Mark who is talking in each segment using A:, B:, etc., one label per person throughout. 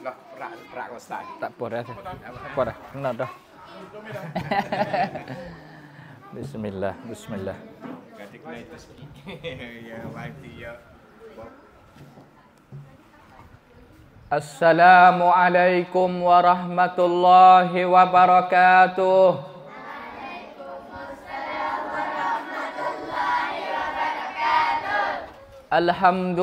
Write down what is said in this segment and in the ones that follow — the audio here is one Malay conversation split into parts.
A: Lah, tak apa dah. Apa boleh, kenal dah. Bismillah, bismillah. Ya, ya. Assalamualaikum warahmatullahi wabarakatuh. الحمد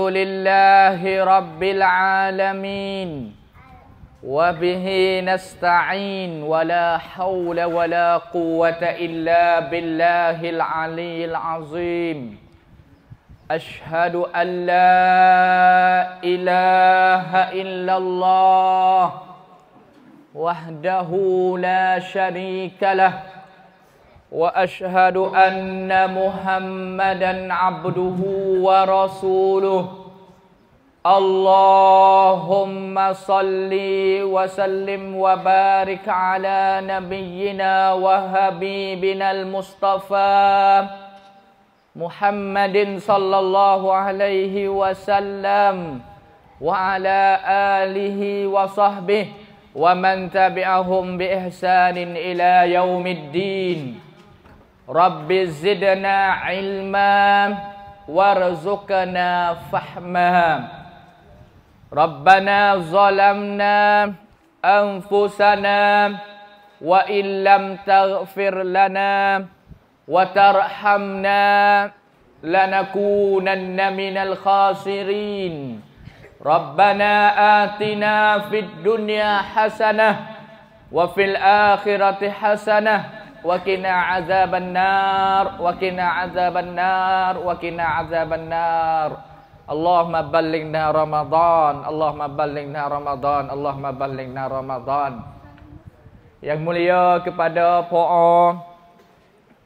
A: وبه نستعين ولا حول ولا قوة إلا بالله العلي العظيم أشهد أن لا إله إلا الله وحده لا شريك له وأشهد أن محمدا عبده ورسوله اللهم صل وسلم وبارك على نبينا وحبيبنا المصطفى محمد صلى الله عليه وسلم وعلى اله وصحبه ومن تبعهم باحسان الى يوم الدين رب زدنا علما وارزقنا فهما ربنا ظلمنا أنفسنا وإن لم تغفر لنا وترحمنا لنكونن من الخاسرين ربنا آتنا في الدنيا حسنة وفي الآخرة حسنة وقنا عذاب النار وقنا عذاب النار وقنا عذاب النار Allahumma ballighna Ramadan, Allahumma ballighna Ramadan, Allahumma ballighna Ramadan. Yang mulia kepada Po'o,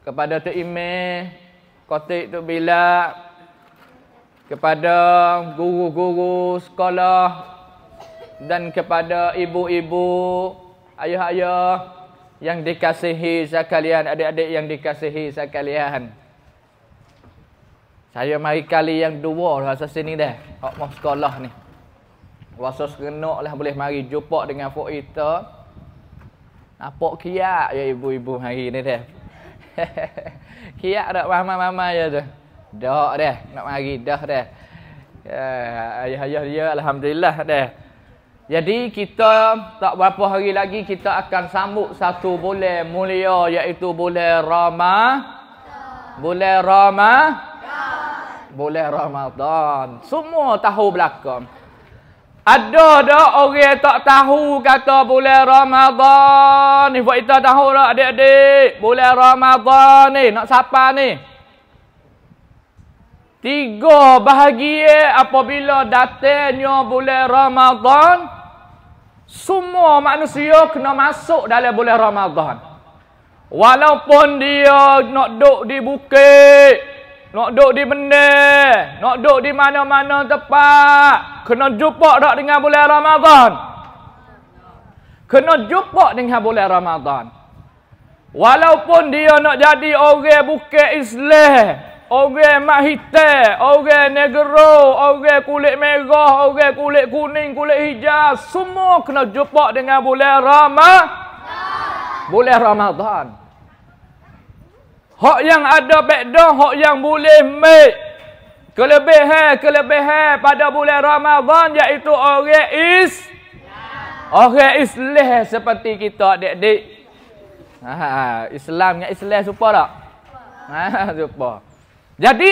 A: kepada Tok Imeh, Kotik Tok Bilak, kepada guru-guru sekolah dan kepada ibu-ibu, ayah-ayah yang dikasihi sekalian, adik-adik yang dikasihi sekalian. Saya mari kali yang dua lah rasa sini dah. Hak mau sekolah ni. Rasa serenak lah boleh mari jumpa dengan Fok Ita. Nampak kiat ya ibu-ibu hari ni dah. kiat tak mama-mama ya tu. Dah dah. Nak mari dah dah. Ya, ayah-ayah dia Alhamdulillah dah. Jadi kita tak berapa hari lagi kita akan sambut satu bulan mulia iaitu bulan Ramah. Bulan Ramah boleh Ramadan. Semua tahu belakang. Ada dah orang tak tahu kata boleh Ramadan. Ni buat kita tahu lah adik-adik. Boleh Ramadan ni. Nak siapa ni? Tiga bahagia apabila datangnya boleh Ramadan. Semua manusia kena masuk dalam boleh Ramadan. Walaupun dia nak duduk di bukit, nak duduk di benda. Nak duduk di mana-mana tempat. Kena jumpa tak dengan bulan Ramadan. Kena jumpa dengan bulan Ramadan. Walaupun dia nak jadi orang bukan Islam. Orang mahite, orang negro, orang kulit merah, orang kulit kuning, kulit hijau. Semua kena jumpa dengan bulan ramadhan. Bulan Ramadan. Hak yang ada bedah, hak yang boleh mek. Kelebihan, kelebihan pada bulan Ramadhan iaitu orang is. Orang islah seperti kita adik-adik. Ha, Islam dengan Islam supa tak? Ha, supa. Jadi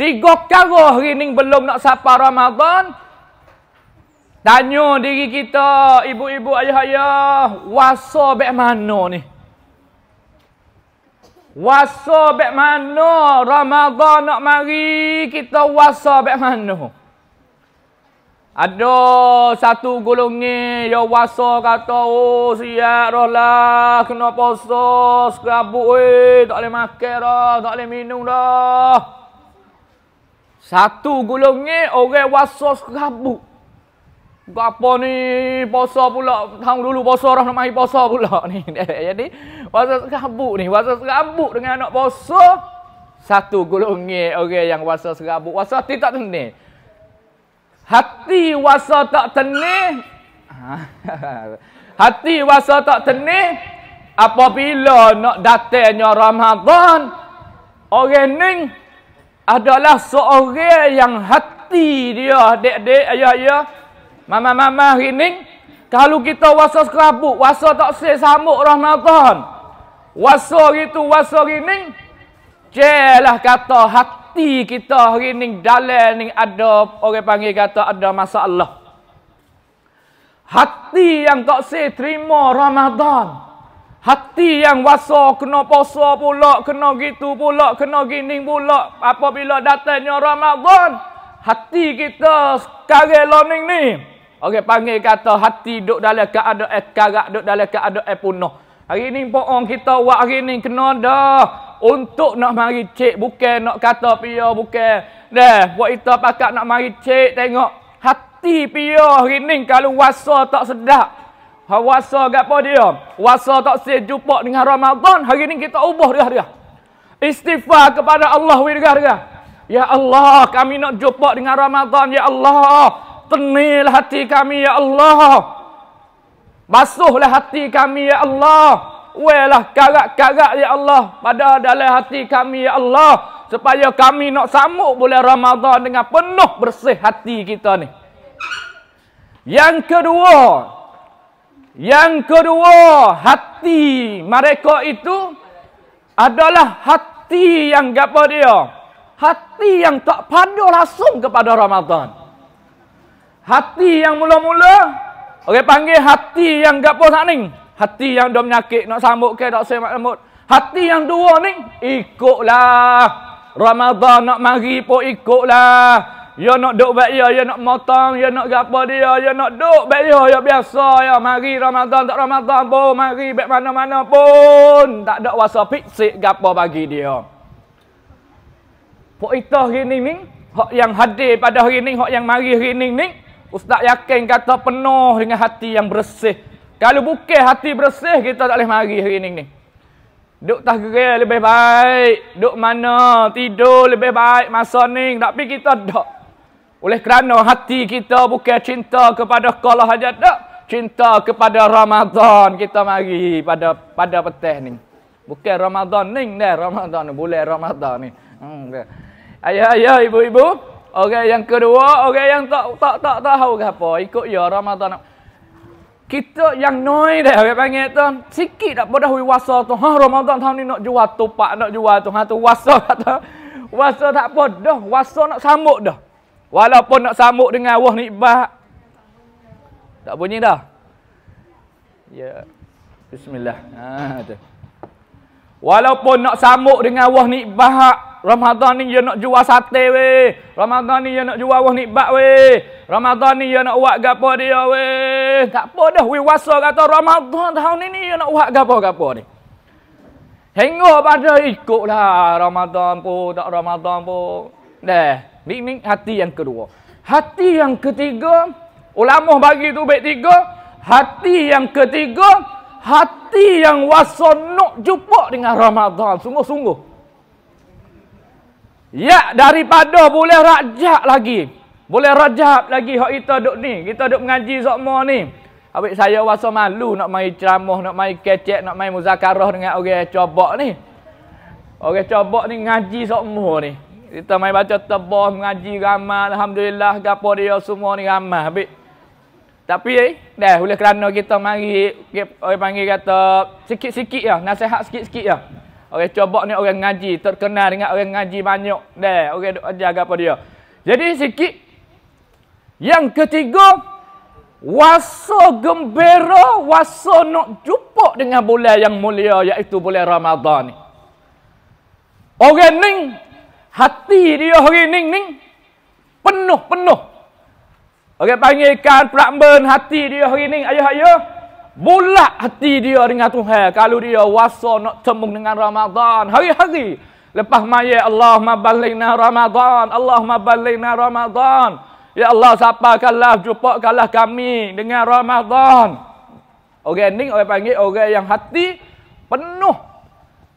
A: tiga perkara hari ni belum nak sapa Ramadhan, Tanya diri kita, ibu-ibu ayah-ayah, wasa bek mana ni? Wasa bek mana Ramadhan nak mari kita wasa bek mana? Ada satu golongan yang wasa kata oh siap dah lah kena puasa sekabut eh tak boleh makan dah tak boleh minum dah. Satu golongan orang wasa sekabut apa ni puasa pula tahun dulu puasa orang nak mai puasa pula ni jadi puasa serabut ni puasa serabut dengan anak puasa satu golongan orang okay, yang puasa serabut puasa hati tak tenang hati puasa tak tenang hati puasa tak tenang apabila nak datangnya Ramadan orang ni adalah seorang yang hati dia dek-dek ayah-ayah Mama-mama ini kalau kita wasa sekelabuk, wasa tak sih sambut Ramadan. Wasa itu, wasa ini. Jelah kata hati kita hari ini dalam ini ada orang panggil kata ada masalah. Hati yang tak sih terima Ramadan. Hati yang wasa kena puasa pula, kena gitu pula, kena gini pula. Apabila datangnya Ramadan, hati kita sekarang ni. ni Orang okay, panggil kata hati duduk dalam keadaan eh, karak, duduk dalam keadaan punah. Eh, hari ini poong kita buat hari ini kena dah untuk nak mari cik bukan nak kata pia bukan. Dah buat itu pakak nak mari cik tengok hati pia hari ini kalau wasa tak sedap. Ha wasa gapo dia? Wasa tak sedap jumpa dengan Ramadan hari ini kita ubah dia dia. Istighfar kepada Allah wirgah Ya Allah kami nak jumpa dengan Ramadan ya Allah batnil hati kami ya Allah. Basuhlah hati kami ya Allah. Welah karak-karak ya Allah pada dalam hati kami ya Allah supaya kami nak sambut bulan Ramadan dengan penuh bersih hati kita ni. Yang kedua, yang kedua hati mereka itu adalah hati yang gapo dia? Hati yang tak pandu langsung kepada Ramadan. Hati yang mula-mula orang panggil hati yang gapo sakning. Hati yang dah menyakit nak sambut ke tak saya sambut. Hati yang dua ni ikutlah. Ramadan nak mari pun ikutlah. Ya nak duk baik ya, ya nak motong, ya nak gapo dia, ya nak duk baik ya, ya biasa ya mari Ramadan tak Ramadan pun mari baik mana-mana pun tak ada kuasa fiksik gapo bagi dia. Pok itah gini ni, hok yang hadir pada hari ni, hok yang mari hari ni ni, Ustaz yakin kata penuh dengan hati yang bersih. Kalau bukan hati bersih, kita tak boleh mari hari ini. Duk tak kira lebih baik. Duk mana tidur lebih baik masa ni. Tapi kita tak. Oleh kerana hati kita bukan cinta kepada kalah saja. Tak. Cinta kepada Ramadan kita mari pada pada petih ni. Bukan Ramadan ni dah Ramadan ni. Boleh Ramadan ni. Hmm. Ayah-ayah ibu-ibu. Orang yang kedua, orang yang tak tak tak tahu ke apa, ikut ya Ramadan. Kita yang noi dah orang panggil tu, sikit tak bodoh wi wasa tu. Ha Ramadan tahun ni nak jual tu pak, nak jual tu. Ha tu wasa kata. Wasa tak apa dah, wasa nak sambut dah. Walaupun nak sambut dengan wah nikmat. Tak bunyi dah. Ya. Bismillah. Ha tu. Walaupun nak sambut dengan wah nikmat, Ramadhan ni dia ya nak jual sate we, Ramadhan ni dia ya nak jual wah nikmat we, Ramadhan ni dia ya nak buat gapo dia weh. Tak apa dah we wasa kata Ramadhan tahun ni ni dia nak buat gapo-gapo ni. Hengo pada ikutlah Ramadhan pun tak Ramadhan pun. Dah, bimbing hati yang kedua. Hati yang ketiga, ulama bagi tu baik tiga. Hati yang ketiga, hati yang wasa nak jumpa dengan Ramadhan, sungguh-sungguh. Ya daripada boleh rajak lagi. Boleh rajak lagi hak kita duk ni. Kita duk mengaji semua ni. Awak saya rasa malu nak mai ceramah, nak mai kecek, nak mai muzakarah dengan orang cobok ni. Orang cobok ni ngaji semua ni. Kita main baca tebah mengaji ramah alhamdulillah gapo dia semua ni ramah habis. Tapi eh, dah boleh kerana kita mari orang panggil kata sikit-sikit ya, nasihat sikit-sikit ya. Orang cobok ni orang ngaji, terkenal dengan orang ngaji banyak. Dah, orang duk ajar apa dia. Jadi sikit yang ketiga waso gembira, waso nak jumpa dengan bulan yang mulia iaitu bulan Ramadan ni. Orang ning hati dia hari ning ning penuh-penuh. Orang panggil ikan hati dia hari ning ayuh. ayah Bulat hati dia dengan Tuhan. Kalau dia wasa nak temung dengan Ramadhan, Hari-hari. Lepas maya Allahumma balina Allah Allahumma balina Ramadhan, Ya Allah, siapa kalah sapakanlah, kalah kami dengan Ramadhan. Orang ni orang panggil orang yang hati penuh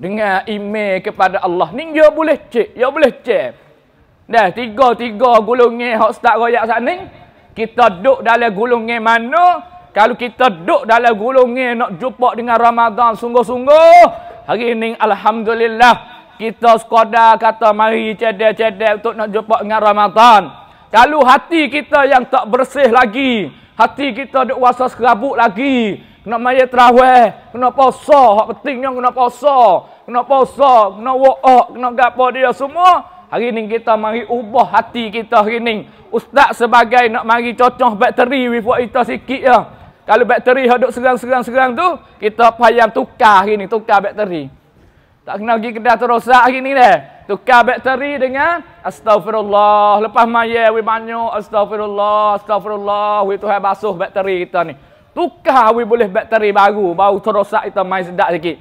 A: dengan email kepada Allah. Ni dia boleh cek, dia boleh cek. Dah tiga-tiga gulungnya hot start royak saat ni. Kita duduk dalam gulungnya mana, kalau kita duduk dalam gulung ni nak jumpa dengan Ramadan sungguh-sungguh. Hari ini Alhamdulillah. Kita sekadar kata mari cedek-cedek untuk nak jumpa dengan Ramadan. Kalau hati kita yang tak bersih lagi. Hati kita duduk wasa serabut lagi. Kena maya terawih. Kena puasa. Hak pentingnya kena puasa. Kena puasa. Kena wa'ak. Kena gapa dia semua. Hari ini kita mari ubah hati kita hari ini. Ustaz sebagai nak mari cocok bakteri wifuat kita sikit lah. Ya. Kalau bakteri hidup serang-serang-serang tu, kita payah tukar hari ni, tukar bakteri. Tak kena pergi kedai tu rosak hari ni dah. Tukar bakteri dengan astagfirullah. Lepas maya, we banyak astagfirullah, astagfirullah. We Tuhan basuh bakteri kita ni. Tukar we boleh bakteri baru, baru terosak kita main sedap sikit.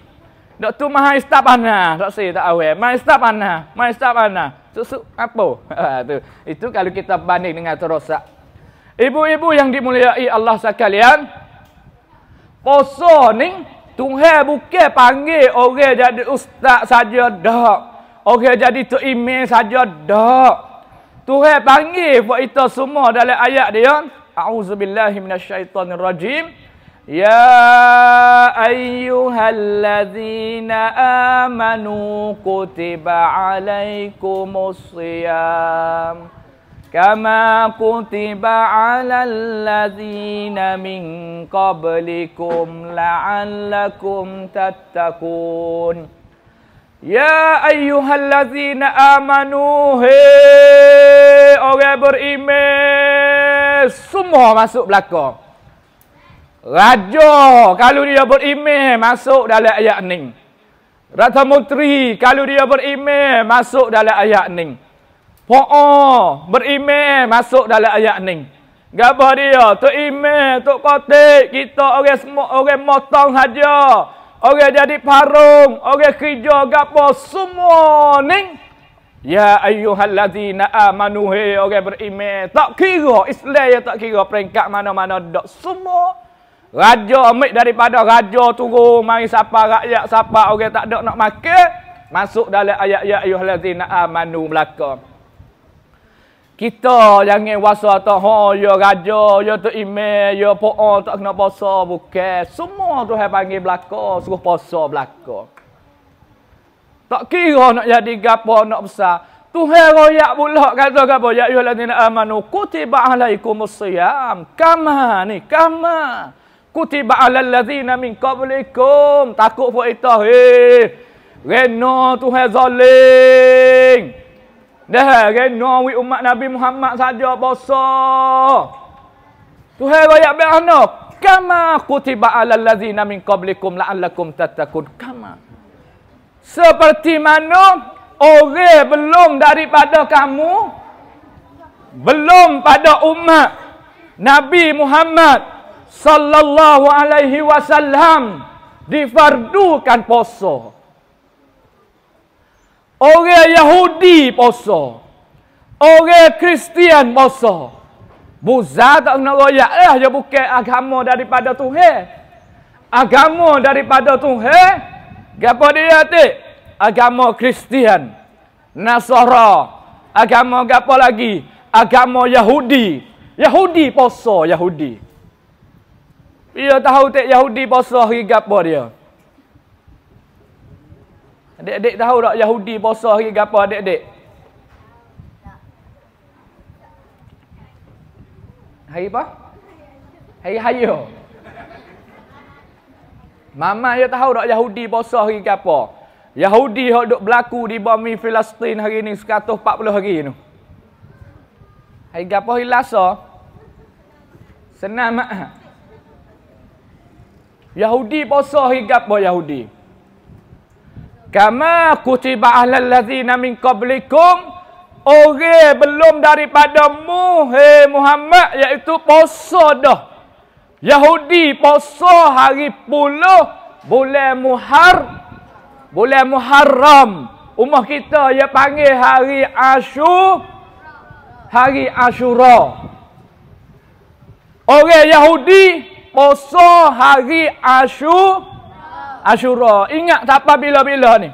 A: tu Mahai Staf Ana, tak saya tak aware. Eh. Mahai Staf Ana, Mahai Staf Ana. Susu apa? itu, ha, itu kalau kita banding dengan terosak. Ibu-ibu yang dimuliai Allah sekalian, puasa ni Tuhan bukan panggil orang jadi ustaz saja dah. Orang jadi tu imam saja dah. Tuhan panggil buat kita semua dalam ayat dia, a'udzubillahi minasyaitonirrajim. Ya ayyuhallazina amanu kutiba alaikumusiyam. Ya ayyuhallazina amanu كما كتب على الذين من قبلكم لعلكم تتقون يا ايها الذين امنوا هي orang yang beriman semua masuk belakang raja kalau dia beriman masuk dalam ayat ni rata menteri kalau dia beriman masuk dalam ayat ni Fa'a berime masuk dalam ayat ni. Gabah dia tu ime, tu kotik kita orang semua orang motong haja. Orang jadi parung, orang kerja gapo semua ni. Ya ayyuhallazina amanu hai orang berime tak kira Islam ya tak kira peringkat mana-mana dak semua raja amik daripada raja turun mari siapa rakyat siapa orang tak ada nak makan masuk dalam ayat ya ayyuhallazina amanu melakukan kita jangan waso atau ha ya raja ya tu ime ya poa tak kena puasa bukan semua tu hai panggil belaka suruh puasa belaka tak kira nak jadi gapo nak besar Tuhan royak pula kata gapo ya ayuhan dina amanu kutiba alaikumus siyam kama ni kama kutiba alal ladzina min qablikum takut pun itah eh reno tuhan zalim Dah kena wi umat Nabi Muhammad saja tu Tuhan royak be ana. Kama kutiba alal ladzina min qablikum la'allakum tattaqun. Kama. Seperti mana orang belum daripada kamu belum pada umat Nabi Muhammad sallallahu alaihi wasallam difardukan puasa. Orang Yahudi poso, Orang Kristian poso. Buza tak kena royak lah. Dia bukan agama daripada Tuhan. Agama daripada Tuhan. Gapa dia tu? Agama Kristian. Nasara. Agama gapa lagi? Agama Yahudi. Yahudi poso. Yahudi. Dia tahu tak Yahudi poso hari gapa Dia. Adik-adik tahu tak Yahudi puasa hari ke apa adik-adik? Hari apa? Hari Hayo. Mama ya tahu tak Yahudi puasa hari ke apa? Yahudi yang duduk berlaku di bumi Filistin hari ini 140 hari ini. Hai ke apa hari Senama. Ah. Yahudi puasa hari ke Yahudi. Kama kutiba ahlal ladhina min qablikum Orang belum daripada mu hey Muhammad Iaitu puasa dah Yahudi puasa hari puluh Bulan Muhar Bulan Muharram Umar kita ya panggil hari Ashur Hari Ashura Orang Yahudi puasa hari Ashur Ashura. Ingat tak apa bila-bila ni.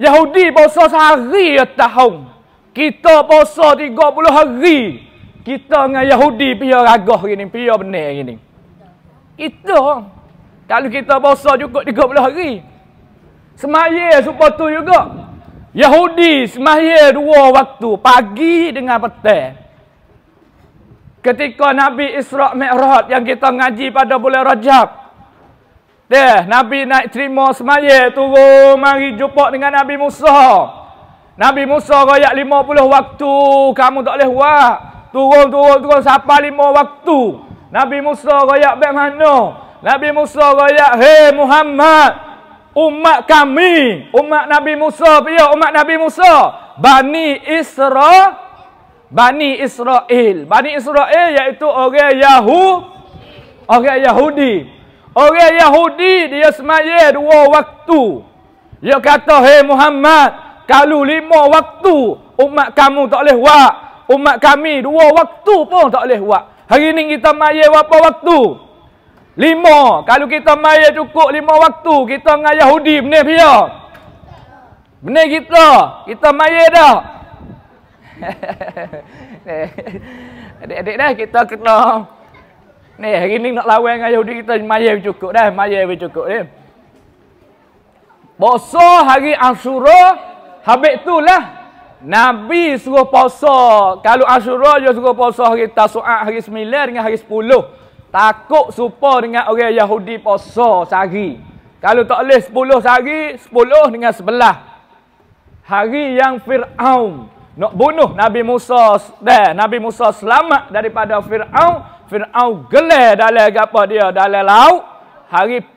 A: Yahudi puasa sehari tahun. Kita tiga puluh hari. Kita dengan Yahudi pia ragah gini, pia benar gini. Kita kalau kita juga tiga puluh hari. Semaya supaya tu juga. Yahudi semaya dua waktu, pagi dengan petang. Ketika Nabi Isra Mi'raj yang kita ngaji pada bulan Rajab, Dah Nabi naik terima semaya turun mari jumpa dengan Nabi Musa. Nabi Musa royak 50 waktu kamu tak boleh buat. Turun turun turun siapa 5 waktu. Nabi Musa royak baik mana? Nabi Musa royak, "Hei Muhammad, umat kami, umat Nabi Musa, ya umat Nabi Musa, Bani Isra, Bani Israel. Bani Israel iaitu orang Yahudi. Orang Yahudi. Orang Yahudi dia semaya dua waktu. Dia kata, hey Muhammad, kalau lima waktu umat kamu tak boleh buat. Umat kami dua waktu pun tak boleh buat. Hari ini kita maya berapa waktu? Lima. Kalau kita maya cukup lima waktu, kita dengan Yahudi benar dia. Benar kita. Kita maya dah. Adik-adik dah kita kenal. Ni hari ni nak lawan dengan Yahudi kita mayai cukup dah, mayai we cukup ni. Puasa hari Asyura habis itulah Nabi suruh puasa. Kalau Asyura dia suruh puasa hari Tasu'a hari 9 dengan hari 10. Takut serupa dengan orang Yahudi puasa sehari. Kalau tak boleh 10 sehari, 10 dengan 11. Hari yang Fir'aun nak bunuh Nabi Musa dah Nabi Musa selamat daripada Firaun Firaun gelar dalam gapo dia dalam laut hari 10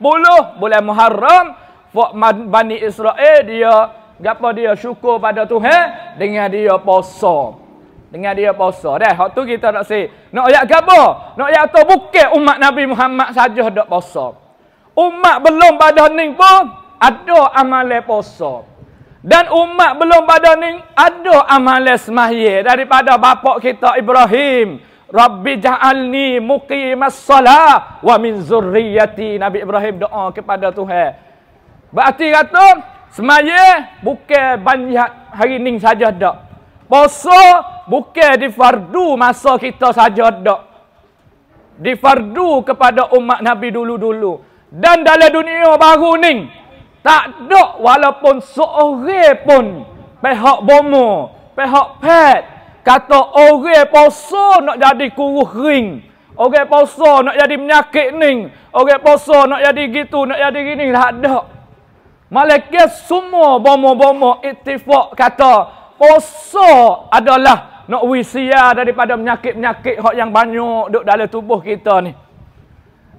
A: bulan Muharram buat Bani Israel dia gapo dia syukur pada Tuhan dengan dia puasa dengan dia puasa dah hak tu kita nak si nak ayat gapo nak ayat tu bukan umat Nabi Muhammad saja dak puasa umat belum pada ning pun ada amal puasa dan umat belum pada ni ada amal semahye daripada bapak kita Ibrahim. Rabbi ja'alni muqimas salah wa min zurriyati. Nabi Ibrahim doa kepada Tuhan. Berarti kata semahye bukan banyak hari ni saja dak. Poso bukan di fardu masa kita saja dak. Di fardu kepada umat Nabi dulu-dulu. Dan dalam dunia baru ni tak ada walaupun seorang pun pihak bomo pihak pet kata orang poso nak jadi kurus ring orang poso nak jadi menyakit ning orang poso nak jadi gitu nak jadi gini tak ada malaikat semua bomo-bomo ittifaq kata poso adalah nak wisia daripada menyakit menyakit hok yang banyak duk dalam tubuh kita ni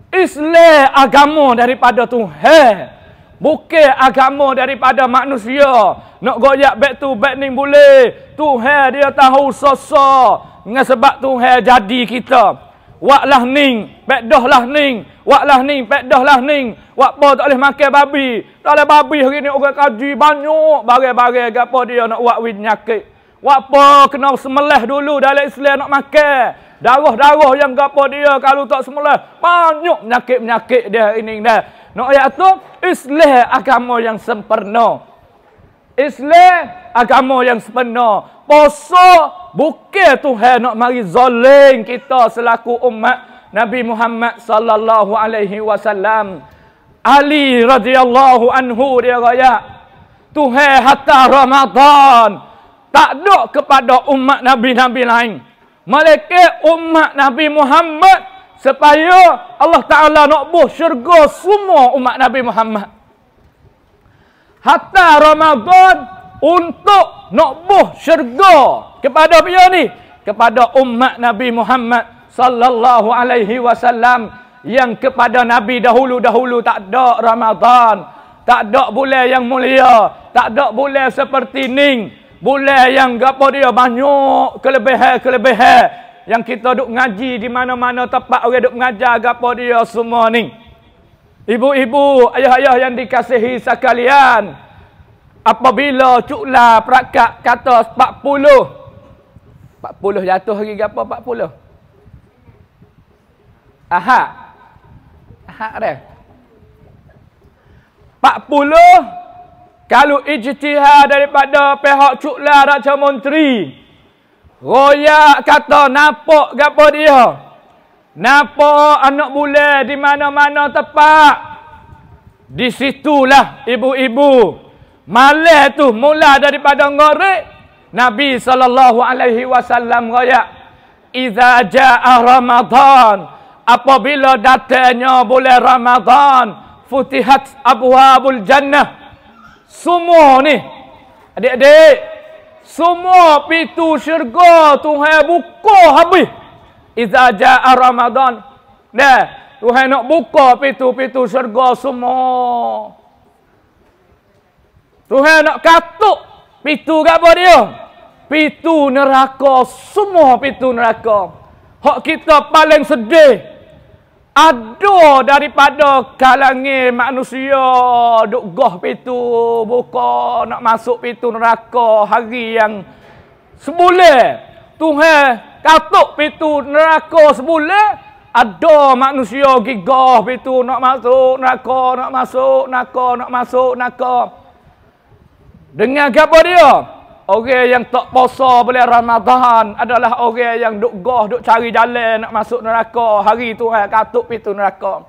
A: Islam agama daripada Tuhan Bukir agama daripada manusia. Nak goyak back to back ni boleh. Tuhan dia tahu sosa. Dengan sebab Tuhan jadi kita. Waklah ning, pedah lah ning. Waklah ning, pedah lah ning. Wakpa lah lah tak boleh makan babi. Tak boleh babi hari ni orang kaji banyak. Barang-barang ke apa dia nak buat win nyakit. Wakpa kena semelah dulu dalam Islam nak makan. Darah-darah yang ke dia kalau tak semelah. Banyak nyakit-nyakit dia ini dah. No ayat tu islah agama yang sempurna. Islah agama yang sempurna. Poso bukan Tuhan nak mari zalim kita selaku umat Nabi Muhammad sallallahu alaihi wasallam. Ali radhiyallahu anhu dia kaya. Tuhan hatta Ramadan tak ada kepada umat nabi-nabi lain. Malaikat umat Nabi Muhammad supaya Allah Ta'ala nak buh syurga semua umat Nabi Muhammad. Hatta Ramadan untuk nak buh syurga kepada dia ni. Kepada umat Nabi Muhammad sallallahu alaihi wasallam yang kepada Nabi dahulu-dahulu tak ada Ramadan. Tak ada boleh yang mulia. Tak ada boleh seperti ning. Boleh yang gapo dia banyak kelebihan-kelebihan yang kita duk ngaji di mana-mana tempat orang duk mengajar gapo dia semua ni. Ibu-ibu, ayah-ayah yang dikasihi sekalian. Apabila cukla perakat kata 40. 40 jatuh lagi gapo 40? aha, Ahak dah. 40 kalau ijtihad daripada pihak cukla raja menteri royak kata napok gapo dia napok anak bule di mana-mana tepat di situlah ibu-ibu malah tu mula daripada ngorek Nabi sallallahu alaihi wasallam royak iza jaa ramadan apabila datangnya bulan ramadan futihat abwabul jannah semua ni adik-adik semua pintu syurga Tuhan buka habis. Iza jaa Ramadan. Dah, Tuhan nak buka pintu-pintu syurga semua. Tuhan nak katuk pintu gapo dia? Pintu neraka semua pintu neraka. Hak kita paling sedih ada daripada kalangan manusia duk goh pitu buka nak masuk pitu neraka hari yang semula Tuhan katuk pitu neraka semula ada manusia gigah pitu nak masuk neraka nak masuk neraka nak masuk neraka dengan apa dia Orang yang tak puasa bulan Ramadan adalah orang yang duk goh, duk cari jalan nak masuk neraka. Hari tu hai katup itu neraka.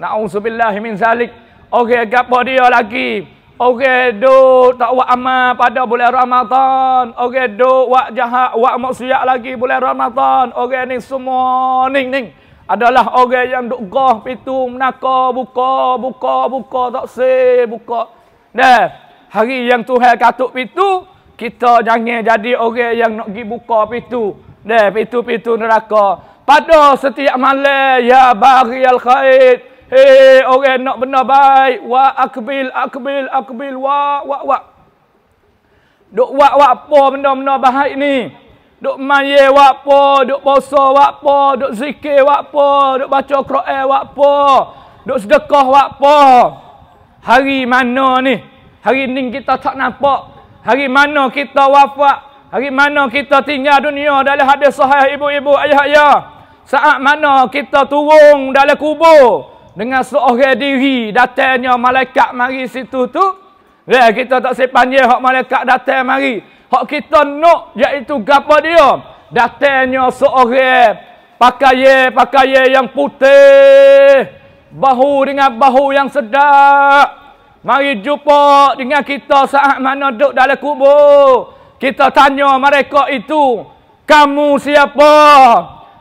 A: Nauzubillah min zalik. Orang gapo dia lagi? Orang duk tak buat amal pada bulan Ramadan. Orang duk buat jahat, buat maksiat lagi bulan Ramadan. Orang ni semua ning ning adalah orang yang duk goh pitu menaka buka buka buka tak se buka. Dah. Hari yang Tuhan katuk pintu, kita jangan jadi orang yang nak pergi buka pintu. deh pintu-pintu neraka. Pada setiap malam ya bariyal khair. Hei orang nak benar baik wa akbil akbil akbil wa wa wa. Dok wa wa apa benda-benda baik ni? Dok maye wa apa? Dok puasa wa apa? Dok zikir wa apa? Dok baca Quran wa apa? Dok sedekah wa apa? Hari mana ni? Hari ni kita tak nampak Hari mana kita wafat? Hari mana kita tinggal dunia dalam hadis sahih ibu-ibu ayah-ayah? Ya. Saat mana kita turun dalam kubur dengan seorang diri datangnya malaikat mari situ tu? Ya, kita tak sepanjang hak malaikat datang mari. Hak kita nak iaitu gapo dia? Datangnya seorang pakaian pakaian yang putih bahu dengan bahu yang sedap Mari jumpa dengan kita saat mana duduk dalam kubur. Kita tanya mereka itu, kamu siapa?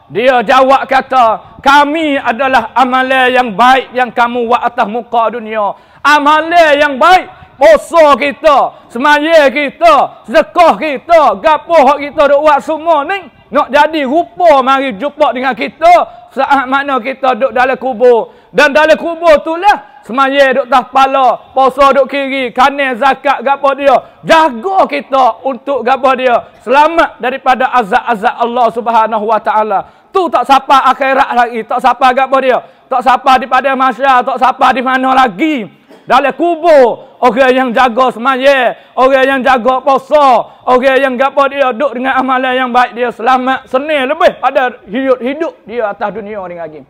A: Dia jawab kata, kami adalah amalan yang baik yang kamu buat atas muka dunia. Amalan yang baik poso kita, semaya kita, sedekah kita, gapoh kita duk buat semua ni nak jadi rupa mari jumpa dengan kita saat mana kita duk dalam kubur dan dalam kubur itulah semaya duk tah kepala, poso duk kiri, kanan zakat gapo dia. Jaga kita untuk gapo dia. Selamat daripada azab-azab Allah Subhanahu wa taala. Tu tak sapa akhirat lagi, tak sapa gapo dia. Tak sapa daripada masya, tak sapa di mana lagi dalam kubur orang yang jaga semaya orang yang jaga puasa orang yang gapo dia duduk dengan amalan yang baik dia selamat seni lebih pada hidup hidup dia atas dunia ni lagi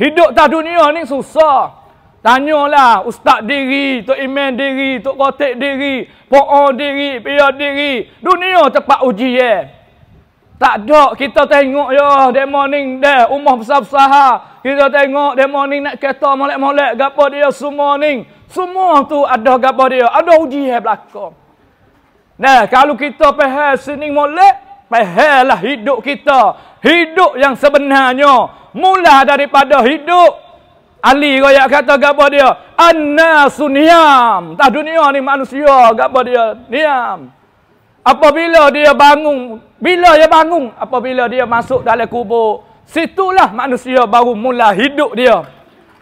A: hidup atas dunia ni susah Tanyalah ustaz diri, tok iman diri, tok kotik diri, poo diri, pia diri. Dunia tempat ujian. Ya? Tak ada. Kita tengok ya. Dia morning dah. Umar besar-besar. Kita tengok dia morning nak kata molek-molek. Gapa dia semua ni. Semua tu ada gapa dia. Ada uji yang belakang. Nah, kalau kita pehel sini molek. lah hidup kita. Hidup yang sebenarnya. Mula daripada hidup. Ali Royak kata gapa dia. An-nasu Tak dunia ni manusia. Gapa dia niam. Apabila dia Bangun. Bila dia bangun? Apabila dia masuk dalam kubur. Situlah manusia baru mula hidup dia.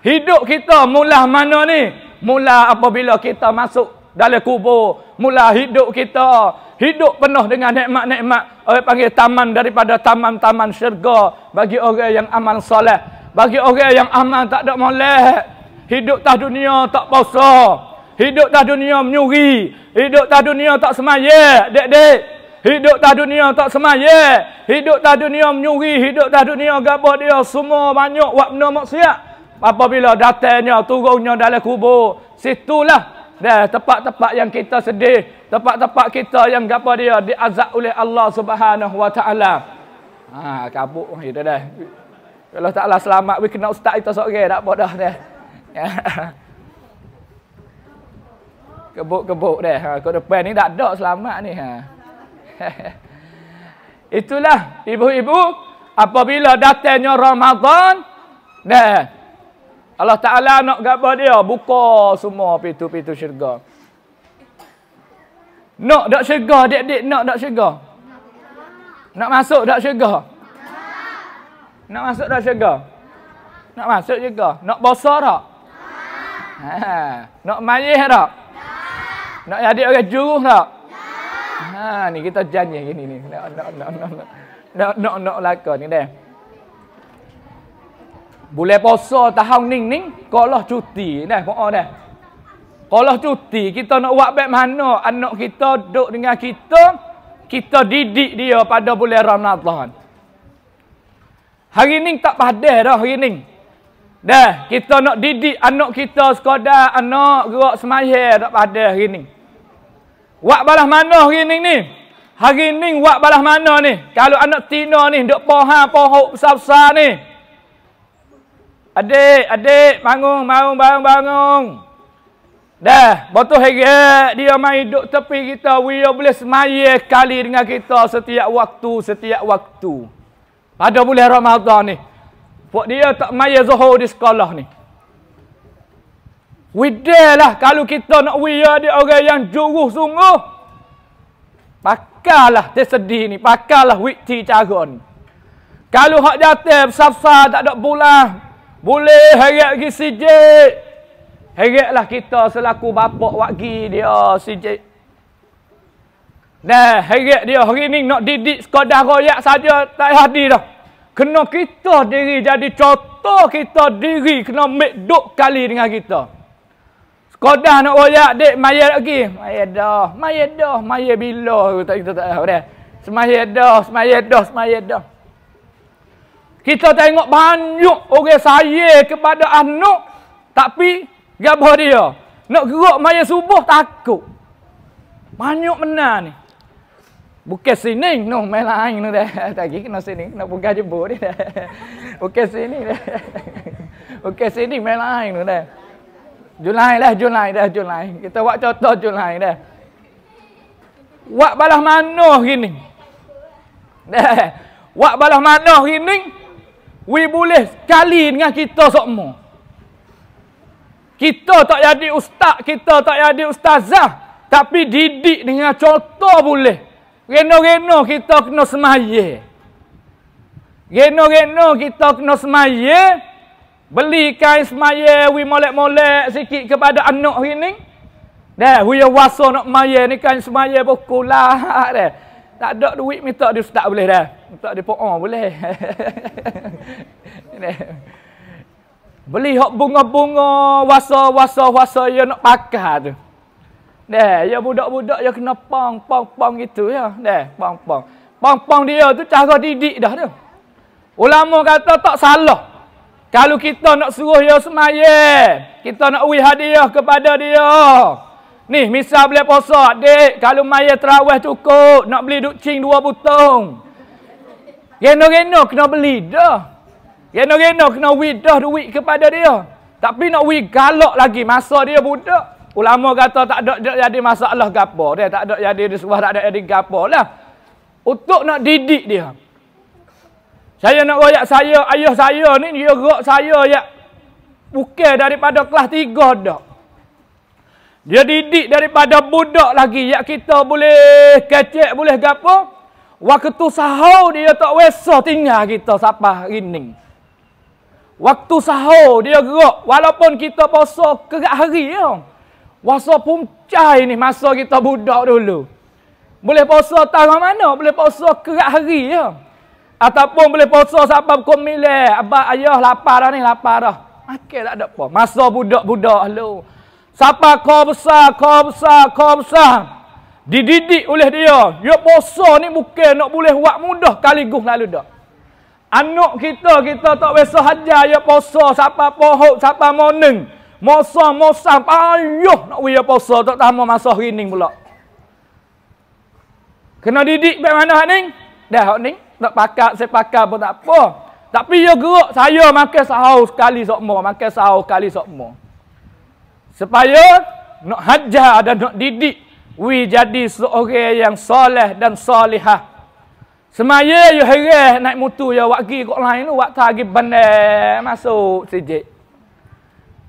A: Hidup kita mula mana ni? Mula apabila kita masuk dalam kubur. Mula hidup kita. Hidup penuh dengan nikmat-nikmat. Orang panggil taman daripada taman-taman syurga. Bagi orang yang aman soleh. Bagi orang yang aman tak ada molek. Hidup tak dunia tak bosa. Hidup tak dunia menyuri. Hidup tak dunia tak semaya. Dek-dek. Hidup tak dunia tak semaya. Hidup tak dunia menyuri. Hidup tak dunia gabar dia semua banyak buat benda maksiat. Apabila datangnya turunnya dalam kubur. Situlah. Dah tempat-tempat yang kita sedih. Tempat-tempat kita yang gabar dia diazab oleh Allah Subhanahu Wa Taala. Ha, kabuk itu dah. Kalau taklah selamat, we kena ustaz itu seorang. Okay, tak bodoh dah. Ya. Kebuk-kebuk dah. Ha, kau depan ni tak ada selamat ni. Ha. Itulah ibu-ibu apabila datangnya Ramadan dah Allah Taala nak gapo dia buka semua pintu-pintu syurga. Nak dak syurga dek-dek nak dak syurga. Nak masuk dak syurga. Nak masuk dak syurga. Nak masuk juga. Nak bosor tak? Ha. Nak mayih tak? Nak jadi orang juruh tak? Ha ni kita janji gini ni. Nak nak nak nak. Nak nak nak laka ni dah. Bulan puasa tahun ning ning kalah cuti dah mo dah. Kalah cuti kita nak buat baik mana anak kita duduk dengan kita kita didik dia pada bulan Ramadan. Hari ni tak padah dah hari ni. Dah, kita nak didik anak kita sekadar anak gerak semayah tak padah hari ni. Wak balah mana hari ni ni? Hari ni wak balah mana ni? Kalau anak tina ni duk poha pohok besar-besar ni. Adik, adik bangun, bangun, bangun, bangun. Dah, botol hege dia mai duk tepi kita, dia boleh semaya kali dengan kita setiap waktu, setiap waktu. Pada bulan Ramadan ni. Buat dia tak maya zuhur di sekolah ni. Widel lah kalau kita nak wia dia orang yang juruh sungguh. Pakarlah tersedih ni. pakalah wikti cara ni. Kalau hak jatuh bersafsa tak ada bulan. Boleh heret pergi sijik. Heretlah kita selaku bapak wakgi dia sijik. Dah heret dia hari ni nak didik sekadar royak saja tak hadir dah. Kena kita diri jadi contoh kita diri kena make duk kali dengan kita. Kodah nak oyak dek maya lagi. Maya dah. Maya dah. Maya bila aku tak kita tak tahu dah. Semaya dah, semaya dah, semaya dah. Kita tengok banyak orang saya kepada anak tapi gapo dia? Nak gerak maya subuh takut. Banyak mena ni. Bukan sini, no, main lain no, dah. Tak kena sini, nak buka jebur dia. Bukan sini dah. Bukan sini, main lain no, dah. Julai dah, Julai dah, Julai. Kita buat contoh Julai dah. Buat balas mana gini? Dah. Buat balas mana gini? We boleh sekali dengan kita semua. Kita tak jadi ustaz, kita tak jadi ustazah. Tapi didik dengan contoh boleh. Reno-reno kita kena semaya. Reno-reno kita kena semaya beli kain semaya wi molek-molek sikit kepada anak ini dah wi waso nak maya ni kain semaya bokulah. dah tak ada duit minta dia ustaz boleh dah minta dia poa oh, boleh beli hok bunga-bunga waso-waso waso yo nak pakai tu dah ya budak-budak ya kena pang pang pang gitu ya dah pang pang pang pang dia tu cara didik dah tu ulama kata tak salah kalau kita nak suruh dia semayang, kita nak beri hadiah kepada dia. Ni, misal boleh puasa, dek, kalau maya terawih cukup, nak beli duk cing dua butong. Reno-reno kena beli dah. Reno-reno kena widah duit kepada dia. Tapi nak wi galak lagi masa dia budak. Ulama kata tak ada, ada jadi masalah gapo. Dia tak ada jadi di sebuah tak ada jadi gapo lah. Untuk nak didik dia. Saya nak royak saya, ayah saya ni, dia rok saya ya. Bukan daripada kelas tiga dah. Dia didik daripada budak lagi. Ya kita boleh kecek, boleh gapo. Waktu sahau dia tak weso tinggal kita sapa rining. Waktu sahau dia gerak. Walaupun kita puasa kerak hari. Ya. Wasa puncai ni masa kita budak dulu. Boleh puasa tahun mana? Boleh puasa kerak hari. Ya. Ataupun boleh puasa sampai pukul milik. Abah ayah lapar dah ni, lapar dah. Makin tak ada apa. Masa budak-budak lu. Siapa kau besar, kau besar, kau besar. Dididik oleh dia. Dia puasa ni bukan nak boleh buat mudah kali guh lalu dah. Anak kita, kita tak biasa hajar dia puasa. Siapa pohok, siapa moneng. Masa, masa, payuh nak dia puasa. Tak tahu masa hari ni pula. Kena didik bagaimana hak ni? Dah hak ni nak pakat saya pakat pun tak apa. Tapi yo geruk saya makan sahur sekali sokmo, makan sahur sekali sokmo. Supaya nak hajar dan nak didik wi jadi seorang yang soleh dan solihah. Semaya yo ya heres naik mutu yo ya, wak gi kok lain tu wak tagi bandar masuk sejik.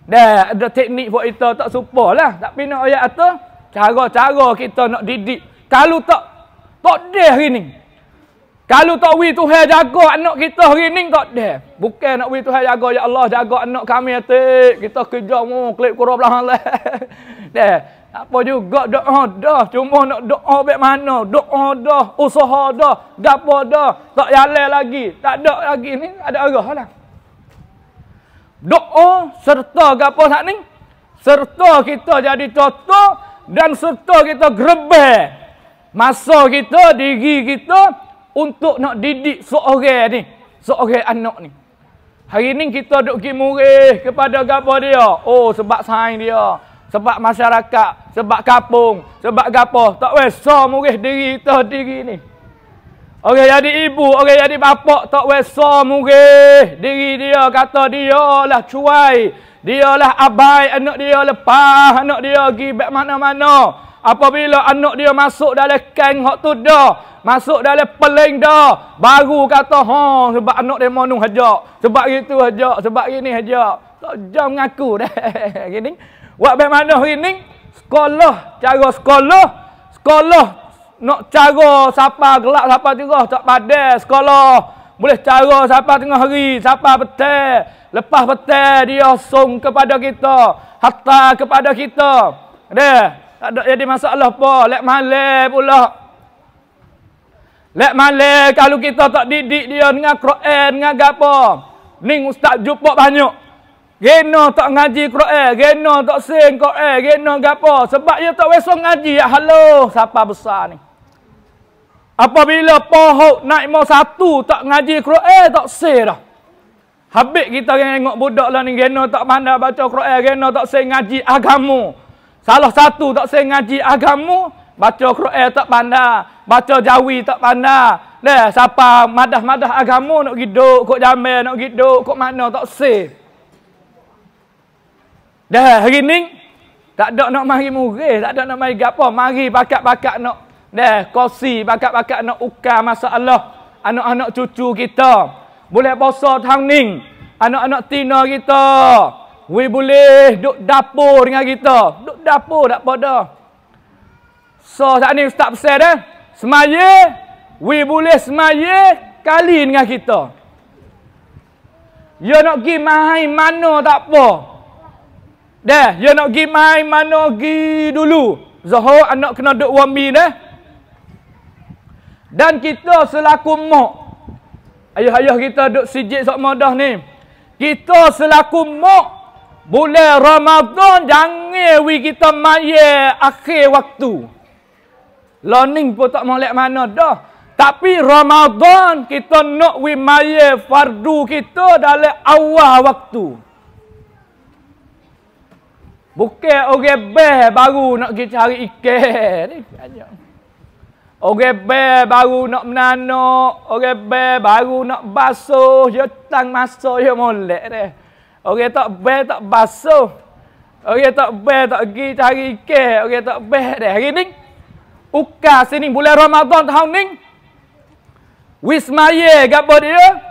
A: Dah ada teknik buat itu tak supa lah. Tak pina ayat atau cara-cara kita nak didik. Kalau tak, tak dia hari ni. Kalau tak wi Tuhan jaga anak kita hari ni tak ada. Bukan nak wi Tuhan jaga ya Allah jaga anak kami hati Kita kerja mu klip kurang belahan lah. Dah. Apa juga doa dah. Cuma nak doa baik mana. Doa dah. Usaha dah. Gapa dah. Tak yalai lagi. Tak ada lagi ni. Ada arah lah. Doa serta gapa saat ni. Serta kita jadi contoh. Dan serta kita gerbek. Masa kita, diri kita, untuk nak didik seorang ni, seorang anak ni. Hari ni kita duk pergi murih kepada gapo dia? Oh, sebab sains dia. Sebab masyarakat, sebab kampung, sebab gapo. Tak wesa murih diri kita diri ni. Orang jadi ibu, orang jadi bapak tak wesa murih diri dia. Kata dia lah cuai. Dia lah abai anak dia lepas lah anak dia pergi mana-mana apabila anak dia masuk dalam keng hok tu dah masuk dalam peleng dah baru kata ha sebab anak dia mau nung hajak sebab itu hajak sebab ini hajak tak jam ngaku dah gini buat be mana gini sekolah cara sekolah sekolah nak cara siapa gelap siapa tirah tak padah sekolah boleh cara siapa tengah hari siapa petang lepas petang dia song kepada kita hatta kepada kita deh tak ada jadi masalah apa. Lek malam pula. Lek malam kalau kita tak didik dia dengan Quran, dengan gapo. Ning ustaz jumpa banyak. Gena tak ngaji Quran, gena tak sing Quran, gena gapo. Sebab dia tak weso ngaji. Ya halo, siapa besar ni? Apabila pohok naik mau satu tak ngaji Quran, tak sing dah. Habis kita yang tengok budak lah ni gena tak pandai baca Quran, gena tak sing ngaji agama. Salah satu tak saya ngaji agamu, baca Quran tak pandai, baca Jawi tak pandai. Dah siapa madah-madah agamu nak hidup, kok jamel nak hidup, kok mana tak sih. Dah hari ni tak ada nak mari murih, tak ada nak mari gapo, mari bakat-bakat nak dah kosi bakat-bakat nak ukar masalah anak-anak cucu kita. Boleh bosot hang ning. Anak-anak tina kita. We boleh duduk dapur dengan kita. Duduk dapur tak apa dah. So saat ni ustaz pesan dah. Semaya. We boleh semaya kali dengan kita. You nak pergi main mana tak apa. Dah, you nak pergi main mana pergi dulu. Zohor anak kena duduk wami dah. Dan kita selaku mak. Ayah-ayah kita duduk sijik sok modah ni. Kita selaku mak Bulan Ramadan jangan we kita maya akhir waktu. Learning pun tak molek mana dah. Tapi Ramadan kita nak we maya fardu kita dalam awal waktu. Bukan orang beh baru nak kita cari ikan. Orang beh baru nak menanak. Orang beh baru nak basuh. Jatang masuk je molek deh Orang tak bel tak basuh. Orang tak bel tak pergi cari ikan. Orang tak bel dah. Hari ni uka sini bulan Ramadan tahun ni. Wismaye gapo dia?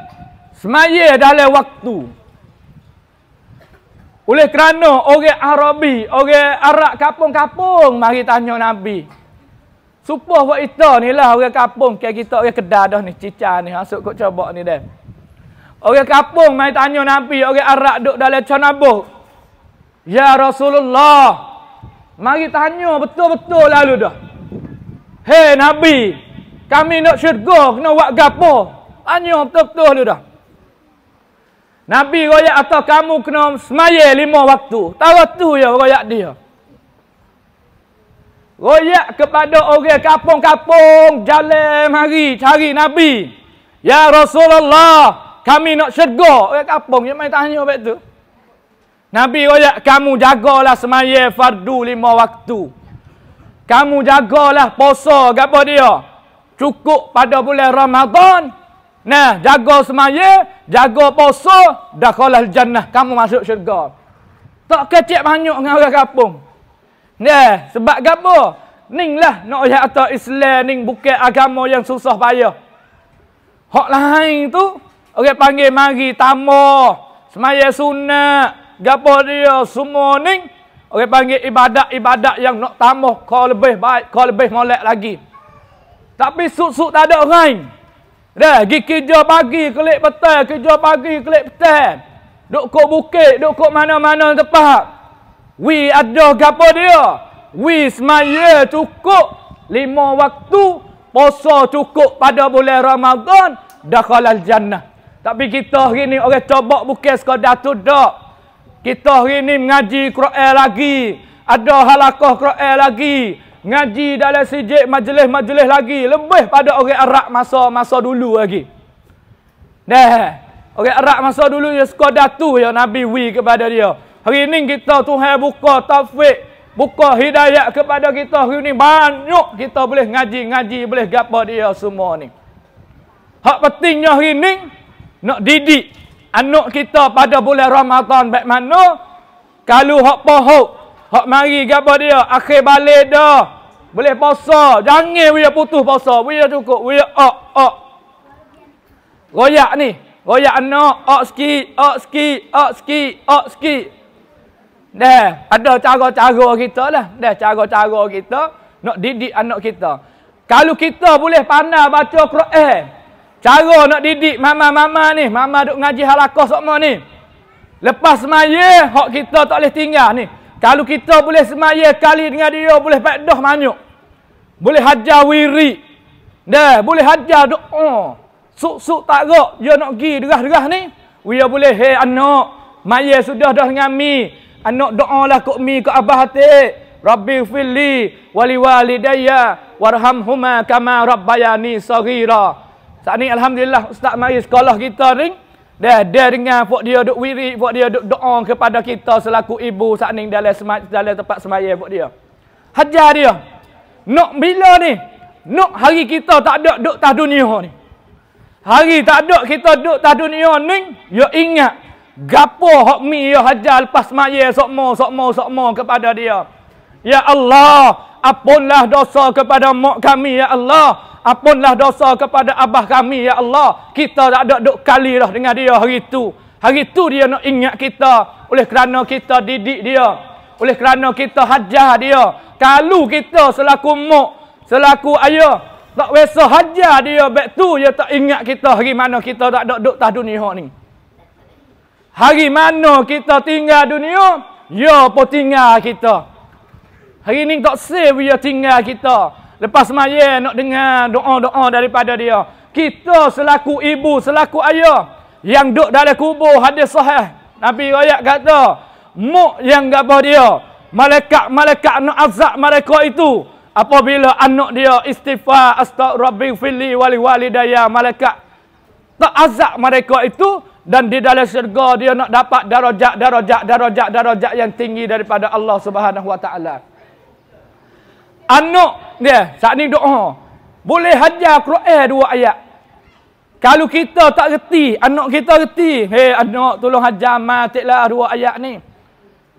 A: Semaya dalam waktu. Oleh kerana orang Arabi, orang Arab kapung-kapung mari tanya Nabi. Supah buat itu ni lah orang kapung. Kayak kita orang kedah dah ni. Cicah ni. Masuk kot cobok ni dah. Orang kapung mai tanya Nabi, orang Arab duk dalam Chanaboh. Ya Rasulullah. Mari tanya betul-betul lalu dah. Hei Nabi, kami nak syurga kena buat gapo? Tanya betul-betul lalu dah. Nabi royak atau kamu kena semaya lima waktu. Tahu tu ya royak dia. Royak kepada orang kapung-kapung jalan mari cari Nabi. Ya Rasulullah. Ya Rasulullah kami nak syurga orang kampung yang mai tanya baik tu Nabi royak kamu jagalah semaya fardu lima waktu kamu jagalah puasa gapo dia cukup pada bulan Ramadan nah jaga semaya jaga puasa dah kalah jannah kamu masuk syurga tak kecil banyak dengan orang kampung nah sebab gapo Ning lah nak ayat atas Islam ning bukan agama yang susah payah. Hak lain tu Okey panggil mari tamu semaya sunat gapo dia semua ni Okey panggil ibadat-ibadat yang nak tambah kau lebih baik kau lebih molek lagi tapi sut-sut tak ada orang dah gi kerja pagi kelik petang kerja pagi kelik petang duk kok bukit duk kok mana-mana tempat we ada gapo dia we semaya cukup lima waktu puasa cukup pada bulan Ramadan dakhalal jannah tapi kita hari ni orang coba bukan sekadar tu dak. Kita hari ni mengaji Quran lagi. Ada halakah Quran lagi. Ngaji dalam sijik majlis-majlis lagi. Lebih pada orang Arab masa-masa dulu lagi. Dah. Orang Arab masa dulu ya sekadar tu ya Nabi wi kepada dia. Hari ni kita Tuhan buka taufik buka hidayah kepada kita hari ni banyak kita boleh ngaji-ngaji boleh gapo dia semua ni. Hak pentingnya hari ni nak didik anak kita pada bulan Ramadan baik mana kalau hak pohok hak mari gapo dia akhir balik dah boleh puasa jangan we putus puasa we cukup we ok ok royak ni royak anak ok sikit ok sikit ok sikit ok sikit dah ada cara-cara kita lah dah cara-cara kita nak didik anak kita kalau kita boleh pandai baca Quran Cara nak didik mama-mama ni, mama duk ngaji halakah semua ni. Lepas semaya, hak kita tak boleh tinggal ni. Kalau kita boleh semaya kali dengan dia, boleh pedah manyuk. Boleh hajar wiri. Dah, boleh hajar doa. Oh, suk-suk tak rak, dia nak pergi derah-derah ni. Dia boleh, hei anak, maya sudah dah dengan mi. Anak doa lah kok mi, ke abah hati. Rabbi fili wali wali daya warham huma kama rabbayani sagira. Saat ni Alhamdulillah Ustaz mari sekolah kita ni. dah dia dengar buat dia duk wiri, buat dia duk doa kepada kita selaku ibu saat ni dalam, semai dalam tempat semaya buat dia. Hajar dia. Nak bila ni? Nak hari kita tak ada duk tah dunia ni. Hari tak ada kita duk tah dunia ni, Yo ingat. Gapo hok mi ya hajar lepas semaya sokmo, sokmo, sokmo kepada Dia. Ya Allah, apunlah dosa kepada mak kami, Ya Allah. Apunlah dosa kepada abah kami, Ya Allah. Kita tak ada duk kali lah dengan dia hari itu. Hari itu dia nak ingat kita oleh kerana kita didik dia. Oleh kerana kita hajar dia. Kalau kita selaku mak, selaku ayah, tak biasa hajar dia back tu dia tak ingat kita hari mana kita tak ada duk tah dunia ni. Hari mana kita tinggal dunia, dia pun tinggal kita. Hari ini tak save dia tinggal kita. Lepas maya nak dengar doa-doa daripada dia. Kita selaku ibu, selaku ayah. Yang duduk dalam kubur hadis sahih. Nabi Rakyat kata. Muk yang gabah dia. Malaikat-malaikat nak azab mereka itu. Apabila anak dia istighfar astagfirullah fili wali wali daya malaikat tak azab mereka itu dan di dalam syurga dia nak dapat darajat darajat darajat darajat yang tinggi daripada Allah Subhanahu wa taala anak dia saat ni doa oh. boleh hajar Quran dua ayat kalau kita tak reti anak kita reti hei anak tolong hajar matiklah dua ayat ni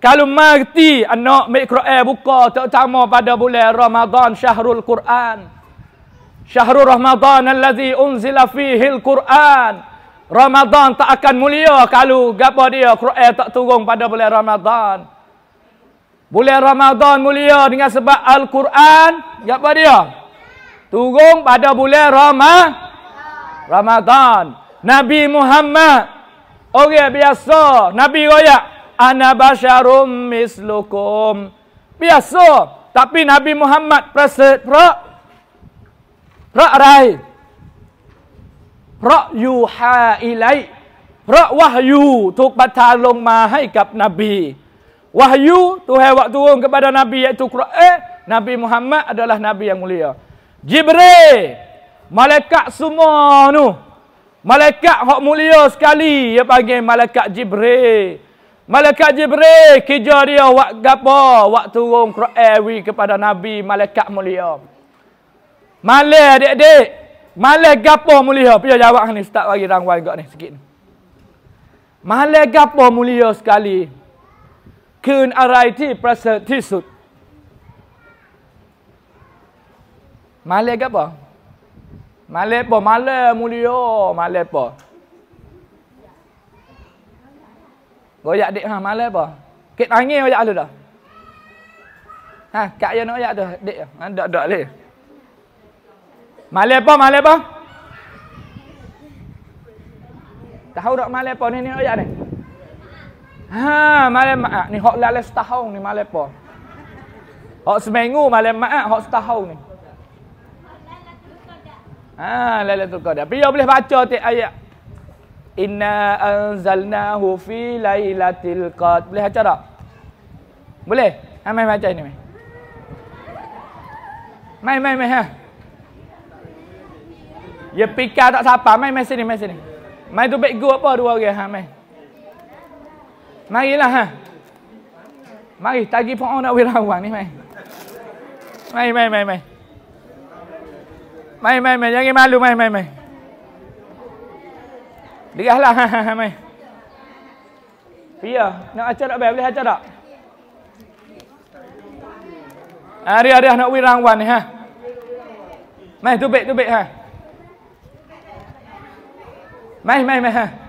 A: kalau mati anak mik Quran buka terutama pada bulan Ramadan Syahrul Quran Syahrul Ramadan allazi unzila fihi al-Quran Ramadan tak akan mulia kalau gapo dia Quran tak turun pada bulan Ramadan Bulan Ramadan mulia dengan sebab Al-Quran. Apa dia? Turun pada bulan Ramadan. Ramadan. Nabi Muhammad. Orang okay, biasa. Nabi Raya. Ana basyarum mislukum. Biasa. Tapi Nabi Muhammad prasid prak. Prak rai. Prak yuha ilai. Prak wahyu. Tuk batalung mahai kap Nabi. Nabi wahyu Tuhan waktu turun kepada Nabi iaitu Quran eh, Nabi Muhammad adalah Nabi yang mulia Jibril malaikat semua tu malaikat hak mulia sekali dia panggil malaikat Jibril malaikat Jibril kerja dia wak gapo wak turun Quran kepada Nabi malaikat mulia malai adik-adik malai gapo mulia pia jawab ni start lagi rangwai gak ni sikit malai gapo mulia sekali คืนอะไรที่ประเสริฐที่สุด มาเลก็บอกมาเลบอกมาเลมูลิโอมาเลบอกก็อยากเด็กฮะมาเลบอกเกตังเงี้ยอยากเลยเด้อฮะกะยันอยากเด้อเด็กนั่นเด้อเด้อเลยมาเลบอกมาเลบอก tahu tak malay pon ni ni oh ya ni Ha, malam mak ah, ni hok lalai setahun ni malam apa? Hok seminggu malam mak ah, hok setahun ni. Ha, lalai tu kada. Biar boleh baca tiap ayat. Inna anzalnahu fi lailatil qadr. Boleh baca tak? Boleh. Ha mai baca ni. Mai mai mai ha. Ya pika tak siapa mai mai sini mai sini. Mai tu baik gua apa dua orang ha mai. Marilah ha. Mari tagih pun nak wirawan ni mai. Mai mai mai mai. Mai mai mai jangan malu mai mai mai. Dirahlah ha ha ha mai. Pia, nak acara tak boleh acara tak? Ari ari nak wirawan ni ha. Mai tu baik tu baik ha. Mai mai mai ha.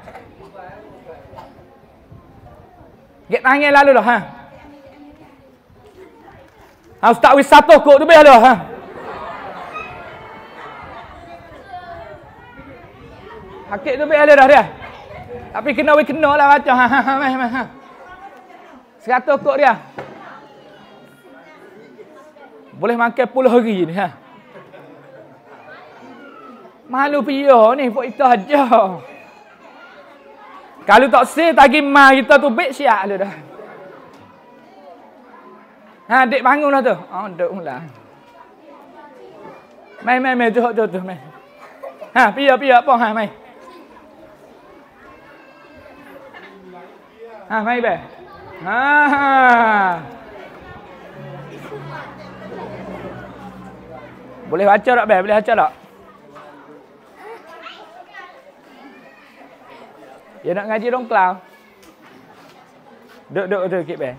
A: Get tangan lalu lah. Ha? Ha, start with satu kok tu biar lah. Ha? Hakik tu biar dah dia. Tapi kena we kena lah baca. Ha, ha, ha, ha, ha. Seratus kot dia. Boleh makan puluh hari ni. Ha? Malu piyo ni. Buat itu aja. Kalau tak sir tagi ma kita tu bek siap lah dah. Ha dek bangunlah tu. Oh dek mula. Mai mai mai jo jo jo mai. Ha piya piya apa ha mai. Ha mai be. Ha, ha. Boleh baca tak be? Boleh baca tak? dia nak ngaji dong kelau. Duk duk duk kibe.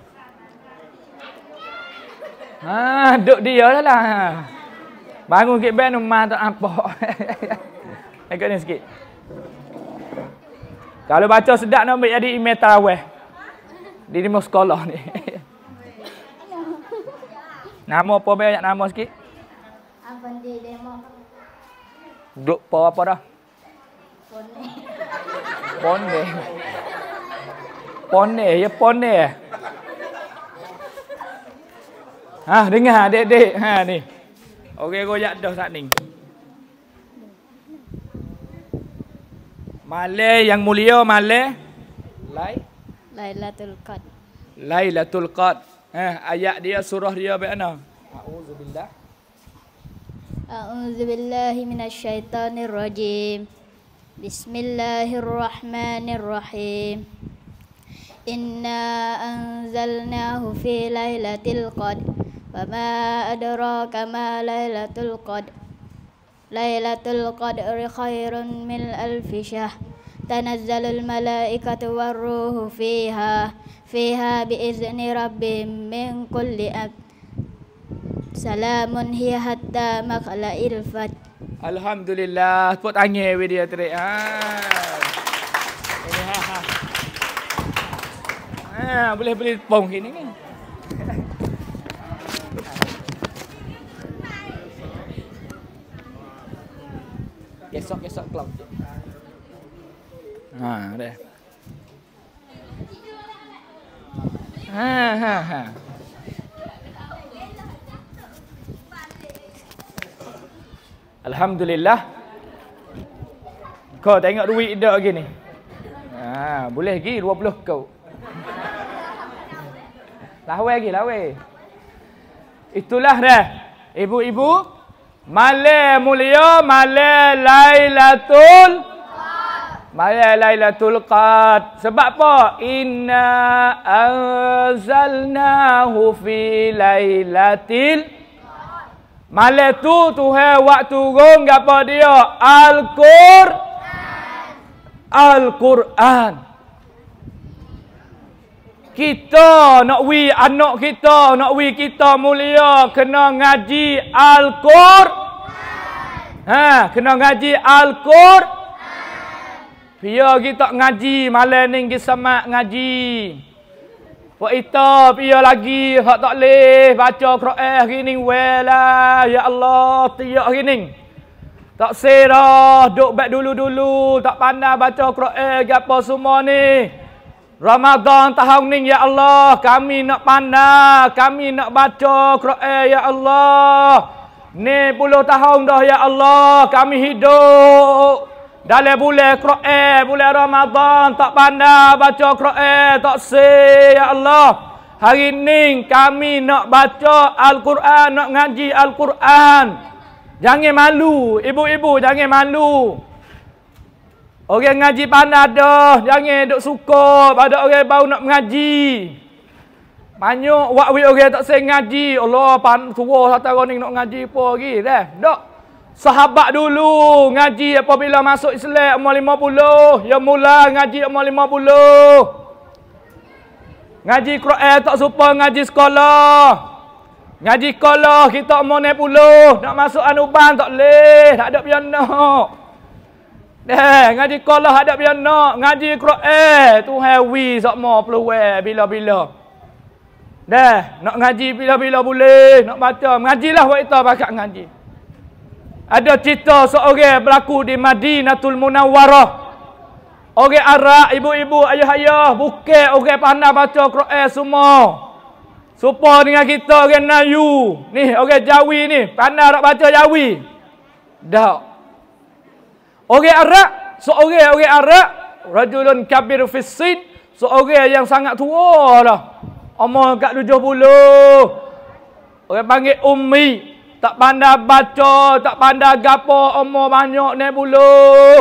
A: Ha, duk dia lah lah. Bangun kibe nu mah tak apa. Ikut ni sikit. Kalau baca sedap nak jadi imam tarawih. Di lima sekolah ni. nama apa banyak nama sikit? Abang dia demo. Duk apa apa dah? Poni. Pone. Pone ya pone. Ha dengar adik-adik. Ha ni. Okey goyak dah sat ni. Malay yang mulia Malay. Lai. Lailatul Qadr. Lailatul Qadr. Eh, ayat dia surah dia baik mana? A'udzubillah. A'udzubillahi minasyaitonirrajim. rajim. بسم الله الرحمن الرحيم إنا أنزلناه في ليلة القدر وما أدراك ما ليلة القدر ليلة القدر خير من ألف شهر تنزل الملائكة والروح فيها فيها بإذن ربهم من كل أب سلام هي حتى مخلئ الفجر Alhamdulillah. Tepuk tangan video trik. Ha. ha. boleh beli pom kini kan? Esok esok kelab. Ha, ada. Ha ha ha. Alhamdulillah. Kau tengok duit dah gini. Ha, boleh pergi 20 kau. Lawai lagi, lawai. Itulah dah. Ibu-ibu. mala mulia, malay laylatul. Malay laylatul qad. Sebab apa? Inna anzalnahu fi laylatil. Laylatul. Malah tu Tuhan waktu turun gapo dia? Al-Quran. Al-Quran. Kita nak wi anak kita, nak wi kita mulia kena ngaji Al-Quran. Ha, kena ngaji Al-Quran. Biar kita ngaji malam ni kita semak ngaji. Wa itab ia lagi hak tak leh baca Quran hari ni wala ya Allah tiak hari ni. Tak serah duk bet dulu-dulu tak pandai baca Quran gapo semua ni. Ramadan tahun ni ya Allah kami nak pandai kami nak baca Quran ya Allah. Ni puluh tahun dah ya Allah kami hidup. Dale bulan Quran, bulan Ramadan tak pandai baca Quran, tak se ya Allah. Hari ini kami nak baca Al-Quran, nak ngaji Al-Quran. Jangan malu, ibu-ibu jangan malu. Orang ngaji pandai dah, jangan duk suka pada orang baru nak mengaji. Banyak wakwi orang tak se ngaji. Allah, pan, suruh satu orang ni nak ngaji apa lagi. Dah, dah. Sahabat dulu ngaji apabila masuk Islam umur lima puluh. Yang mula ngaji umur lima puluh. Ngaji Quran tak suka ngaji sekolah. Ngaji sekolah kita umur ni puluh. Nak masuk anuban tak boleh. Tak ada piano. Eh, ngaji sekolah ada piano. Ngaji Quran tu hewi sama peluai bila-bila. Dah, nak ngaji bila-bila boleh, nak baca, ngajilah waktu itu pakat ngaji. Ada cerita seorang berlaku di Madinatul Munawwarah. Orang Arab, ibu-ibu, ayah-ayah, bukan orang pandai baca Quran semua. Supa dengan kita orang Nayu. Ni orang Jawi ni, pandai nak baca Jawi. Dak. Orang Arab, seorang orang Arab, rajulun kabir fi sin, seorang yang sangat tua lah. Umur kat 70. Orang panggil ummi, tak pandai baca, tak pandai gapo umur banyak ni bulu.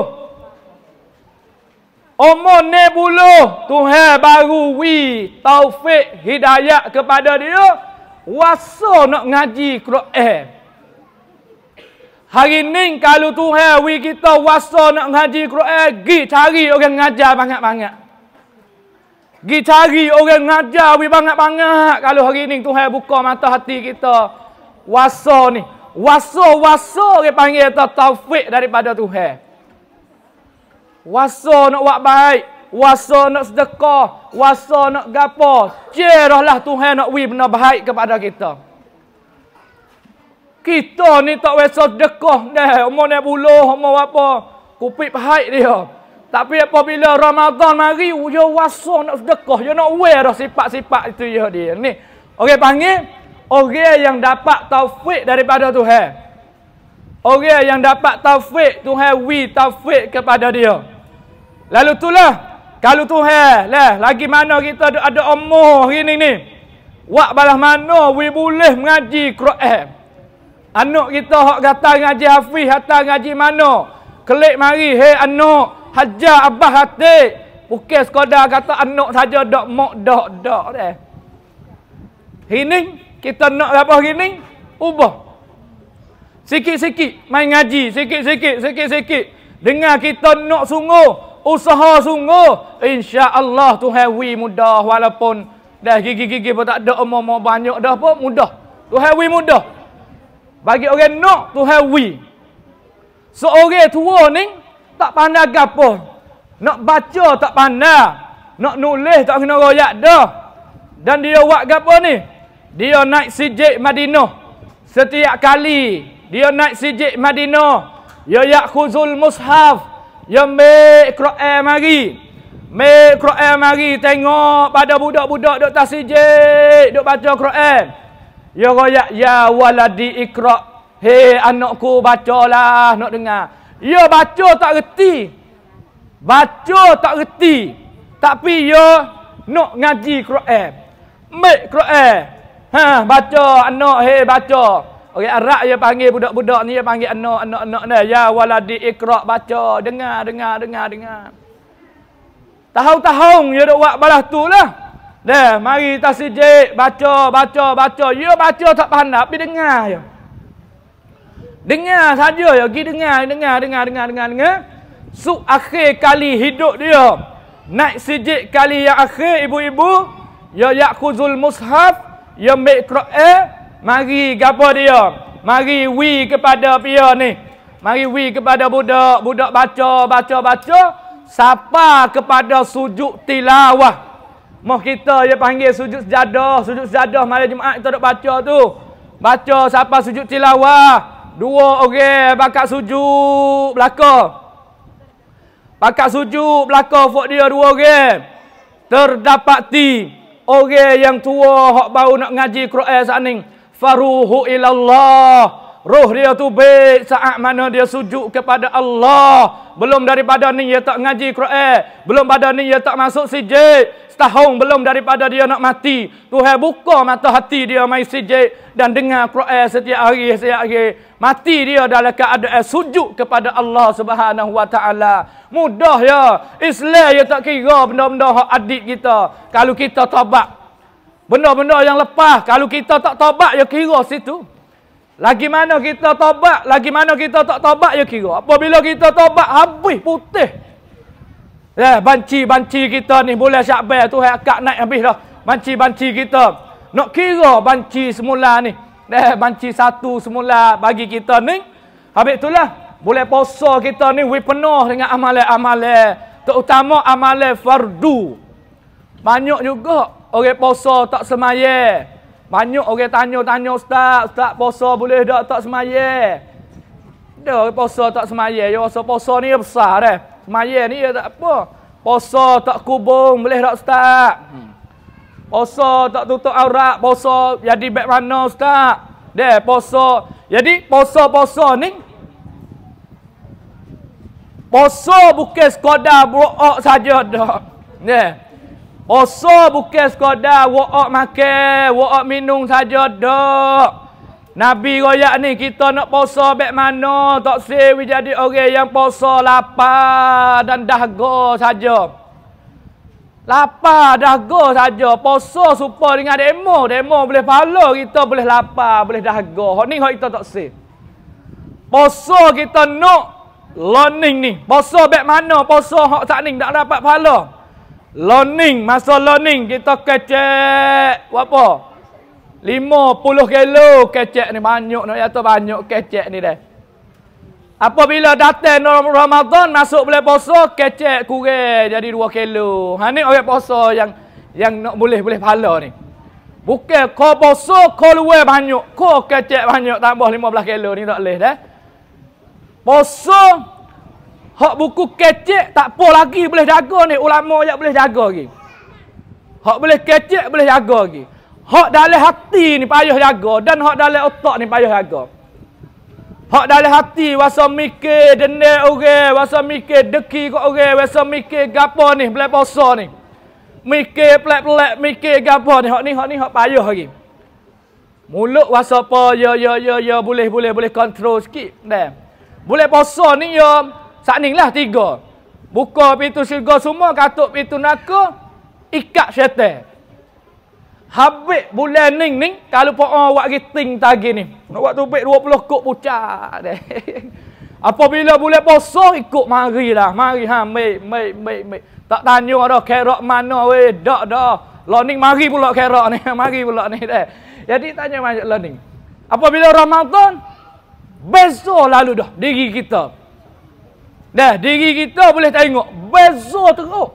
A: Umur ni bulu, Tuhan baru wi taufik hidayah kepada dia. waso nak ngaji Quran. Hari ni kalau Tuhan wi kita waso nak ngaji Quran, gi cari orang ngajar banyak-banyak. Gi cari orang ngajar we banyak-banyak kalau hari ni Tuhan buka mata hati kita waso ni waso-waso dia panggil tu taufik daripada Tuhan waso nak buat baik waso nak sedekah waso nak gapo cerahlah Tuhan nak wi benda baik kepada kita kita ni tak weh sedekah dah umur ni buluh umur apa kupit baik dia tapi apabila Ramadan mari dia waso nak sedekah dia nak wear dah sifat-sifat itu dia ni orang okay, panggil orang yang dapat taufik daripada Tuhan. Orang yang dapat taufik Tuhan wi taufik kepada dia. Lalu itulah kalau Tuhan lah lagi mana kita ada, ada umur ini ni. Wak balah mana wi boleh mengaji Quran. Anak kita hok kata ngaji Hafiz, kata ngaji mana? Kelik mari, he anak, haja abah hati. Bukan sekadar kata anak saja dok mok dok dok deh. Hining, kita nak apa gini ubah sikit-sikit main ngaji sikit-sikit sikit-sikit dengar kita nak sungguh usaha sungguh insya-Allah Tuhan wi mudah walaupun dah gigi-gigi pun tak ada umur-umur banyak dah apa mudah Tuhan wi mudah bagi orang nak Tuhan wi seorang tua ni tak pandai gapo nak baca tak pandai nak nulis tak kena royak dah dan dia buat gapo ni dia naik sijik Madinah. Setiap kali dia naik sijik Madinah, dia ya yak khuzul mushaf, dia ya ambil Quran mari. Ambil Quran mari tengok pada budak-budak dok tas sijik, dok baca Quran. Dia ya royak ya waladi ikra. Hei anakku baca lah, nak dengar. Dia baca tak reti. Baca tak reti. Tapi dia nak ngaji Quran. Ambil Quran. Ha, baca anak he baca. Orang Arab dia panggil budak-budak ni dia panggil anak-anak-anak ni. Ya waladi ikra baca, dengar dengar dengar dengar. Tahu-tahu dia dok buat balas tu lah. Dah, mari tasjid, baca, baca, baca. Dia ya, baca tak pandai, tapi dengar je. Dengar saja ya, pergi dengar, dengar, dengar, dengar, dengar, dengar. Sub akhir kali hidup dia. Naik sijid kali yang akhir ibu-ibu. Ya yakuzul mushaf dia ya ambil Quran mari gapo dia mari wi kepada dia ni mari wi kepada budak budak baca baca baca sapa kepada sujud tilawah mau kita dia panggil sujud sejadah sujud sejadah malam Jumaat kita duk baca tu baca sapa sujud tilawah dua orang bakat sujud belaka bakat sujud belaka fok dia dua orang terdapat tim Orang yang tua hak baru nak ngaji Quran sana. Faruhu ilallah. Ruh dia tu baik saat mana dia sujud kepada Allah. Belum daripada ni dia tak ngaji Quran. Belum pada ni dia tak masuk sijid. Setahun belum daripada dia nak mati. Tuhan buka mata hati dia main sijid. Dan dengar Quran setiap hari, setiap hari. Mati dia dalam keadaan sujud kepada Allah subhanahu wa ta'ala. Mudah ya. Islam dia tak kira benda-benda hak adik kita. Kalau kita tobat. Benda-benda yang lepas. Kalau kita tak tobat, dia kira situ. Lagi mana kita tobat, lagi mana kita tak tobat ya kira. Apabila kita tobat habis putih. Ya, eh, banci-banci kita ni boleh Syakbel tu akak naik habis dah. Banci-banci kita. Nak kira banci semula ni. Eh, banci satu semula bagi kita ni. Habis itulah boleh puasa kita ni we penuh dengan amalan-amalan, terutama amalan fardu. Banyak juga orang puasa tak semayel. Banyak orang tanya-tanya ustaz, ustaz puasa boleh tak tak semaya? Dia orang puasa tak semaya, dia rasa puasa ni besar dah. Eh. Semaya ni dia tak apa. Puasa tak kubung boleh tak ustaz? Hmm. Puasa tak tutup aurat, puasa jadi baik mana ustaz? Dah puasa. Jadi puasa-puasa ni Puasa bukan sekadar berok saja dah. Nih. Osa bukan sekadar wa'ak makan, wa'ak minum saja dak. Nabi royak ni kita nak puasa bek mana tak se jadi orang yang puasa lapar dan dahaga saja. Lapar dahaga saja, puasa supa dengan demo, demo boleh pala kita boleh lapar, boleh dahaga. Hak ni hak kita tak se. Puasa kita nak learning ni. Puasa bek mana? Puasa hak tak ning dak dapat pahala. Learning, masa learning kita kecek apa? 50 kilo kecek ni banyak ni atau banyak kecek ni dah. Apabila datang Ramadan masuk boleh puasa kecek kurang jadi 2 kilo. Ha ni orang puasa yang yang nak boleh boleh pahala ni. Bukan kau puasa kau luar banyak, kau kecek banyak tambah 15 kilo ni tak leh dah. Puasa Hak buku kecek tak apa lagi boleh jaga ni ulama yang boleh jaga lagi. Hak boleh kecek boleh jaga lagi. Hak dalam hati ni payah jaga dan hak dalam otak ni payah jaga. Hak dalam hati rasa mikir dendam orang, rasa mikir deki kat orang, rasa mikir gapo ni belah puasa ni. Mikir pelak-pelak mikir gapo ni hak ni hak ni hak payah lagi. Mulut rasa apa ya ya ya ya boleh boleh boleh kontrol sikit. Dah. Boleh puasa ni ya Sakninglah tiga. Buka pintu syurga semua, katuk pintu neraka, ikat syaitan. Habis bulan ning ning, kalau pun orang buat giting tadi ni. Nak buat tubik 20 kok pucat. Apabila boleh posoh ikut mari lah. Mari ha, mek, mek, mek, mek. Tak tanya ada kerak mana weh, dak dah. Learning mari pula kerak ni, mari pula ni dah. Jadi tanya macam learning. Apabila Ramadan, besok lalu dah diri kita. Dah diri kita boleh tengok Bezo teruk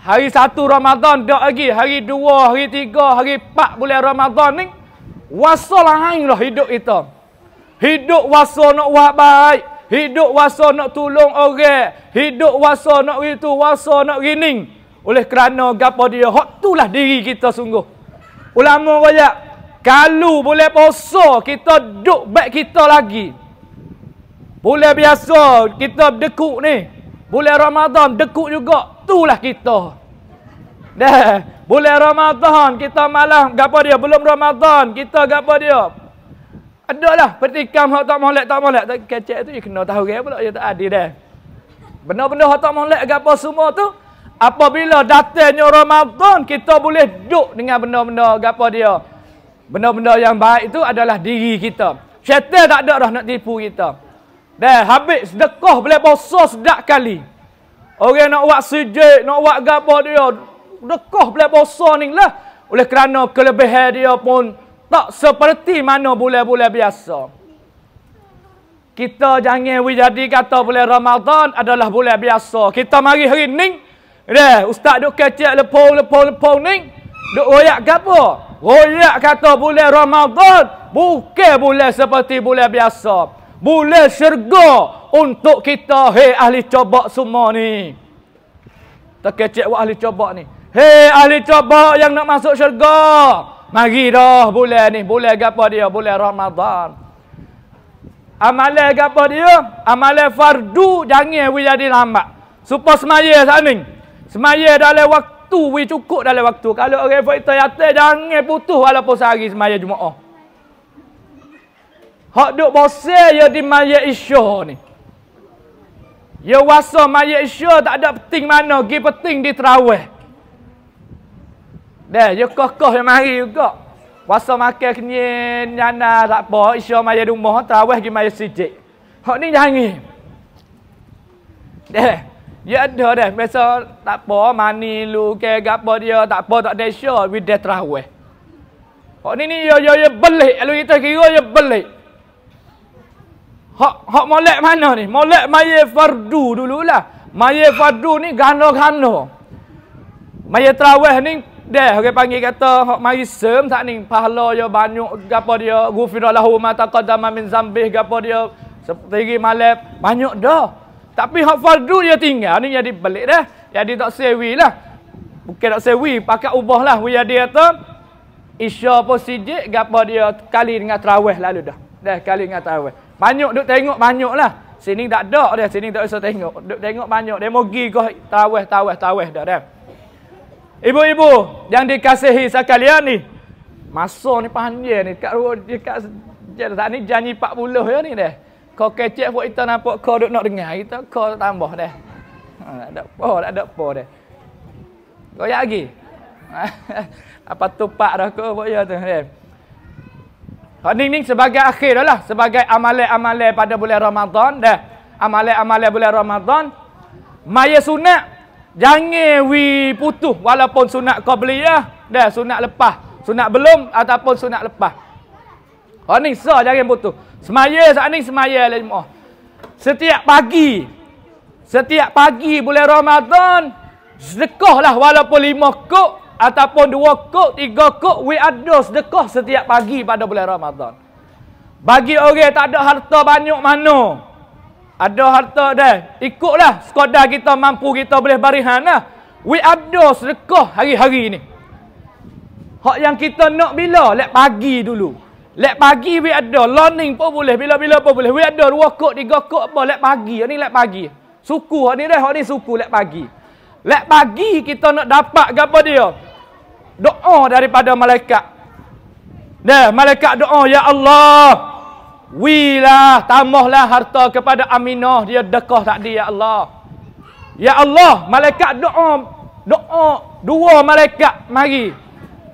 A: Hari satu Ramadan tak lagi Hari dua, hari tiga, hari empat bulan Ramadan ni Wasa lain lah hidup kita Hidup wasa nak buat baik Hidup wasa nak tolong orang Hidup wasa nak itu Wasa nak rining Oleh kerana gapa dia Hak itulah diri kita sungguh Ulama rakyat Kalau boleh poso Kita duduk baik kita lagi Bulan biasa kita dekuk ni. Bulan Ramadan dekuk juga. Itulah kita. Dah. Bulan Ramadan kita malah gapo dia belum Ramadan kita gapo dia. Adalah pertikam hak tak molek tak molek tak kecek tu kena tahu gaya pula dia tak adil dah. Benda-benda hak tak molek gapo semua tu apabila datangnya Ramadan kita boleh duduk dengan benda-benda gapo dia. Benda-benda yang baik itu adalah diri kita. Syaitan tak ada dah nak tipu kita. Dah habis sedekah boleh bosor sedak kali. Orang nak buat sujud, nak buat gapo dia, sedekah boleh bosor ni lah. Oleh kerana kelebihan dia pun tak seperti mana boleh-boleh biasa. Kita jangan jadi kata boleh Ramadan adalah boleh biasa. Kita mari hari ni, dah ustaz duk kecil lepong lepong lepong ni, duk royak gapo? Royak kata boleh Ramadan, bukan boleh seperti boleh biasa. Boleh syurga untuk kita hei ahli cubak semua ni. Tak kecek wah ahli cubak ni. Hei ahli cubak yang nak masuk syurga. Mari dah boleh ni, boleh gapo dia? Boleh Ramadan. Amalan gapo dia? Amalan fardu jangan we jadi lambat. Supa semaya sanin. Semaya dalam waktu we cukup dalam waktu. Kalau orang fighter yatai jangan putus walaupun sehari semaya Jumaat. Oh. Hak duk bosel ya di mayat isya ni. Ya wasa mayat isya tak ada penting mana. Gi penting di terawih. Dah, ya kokoh yang mari juga. Wasa makan kini nyana tak apa. Isya mayat rumah terawih di mayat sijik. Hak ni nyanyi. Dah, ya ada dah. Biasa tak apa. Mani lu ke apa dia. Tak apa tak ada isya. Bidah terawih. Hak ni ni ya, ya, ya belik. Lalu kita kira ya belik. Hak hak molek mana ni? Molek maya fardu dululah. Maya fardu ni gano-gano. Maya terawih ni deh orang panggil kata hak mari sem tak ni pahala yo banyak gapo dia gufira lahu ma taqaddama min zambih gapo dia seperti malam banyak dah. Tapi hak fardu dia tinggal ni jadi balik dah. Jadi tak sewi lah. Bukan tak sewi, pakai ubah lah. Wiyah dia tu, isya pun sijik, gapa dia kali dengan terawih lalu dah. Dah kali dengan terawih. Banyak duk tengok banyak lah. Sini tak ada dia. Sini tak usah tengok. Duk tengok banyak. Demo mogi kau taweh, taweh, taweh dah. dah. Ibu-ibu yang dikasihi sekalian ni. Masa ni panjang ni. Dekat ruang, dekat jalan ni janji 40 ya ni deh. Kau kecek buat kita nampak kau duk nak dengar. Kita kau tambah deh. Ha, tak ada apa, tak ada apa dah. Kau lagi? Apa tu pak dah kau buat ya tu. Dah. Ya. Hening ha, ni sebagai akhir dah lah. Sebagai amalai-amalai pada bulan Ramadan dah. Amalai-amalai bulan Ramadan. Maya sunat. Jangan we putuh walaupun sunat kau beli dah, Dah sunat lepas. Sunat belum ataupun sunat lepas. Hening ha, so jangan putuh. Semaya saat ni semaya lah jemaah. Setiap pagi. Setiap pagi bulan Ramadan. Sedekahlah walaupun lima kok ataupun dua kok, tiga kok, we ada sedekah setiap pagi pada bulan Ramadan. Bagi orang tak ada harta banyak mana. Ada harta dah. Ikutlah sekadar kita mampu kita boleh barihan lah. We ada sedekah hari-hari ni. Hak yang kita nak bila? Lek pagi dulu. Lek pagi we ada. Learning pun boleh. Bila-bila pun boleh. We ada dua kok, tiga kok apa. Lek pagi. Ini lek pagi. Suku. Ini dah. Ini suku lek pagi. Lek pagi kita nak dapat apa dia doa daripada malaikat. Dah, malaikat doa, Ya Allah, wilah, tambahlah harta kepada Aminah, dia dekah tadi, Ya Allah. Ya Allah, malaikat doa, doa, dua malaikat mari.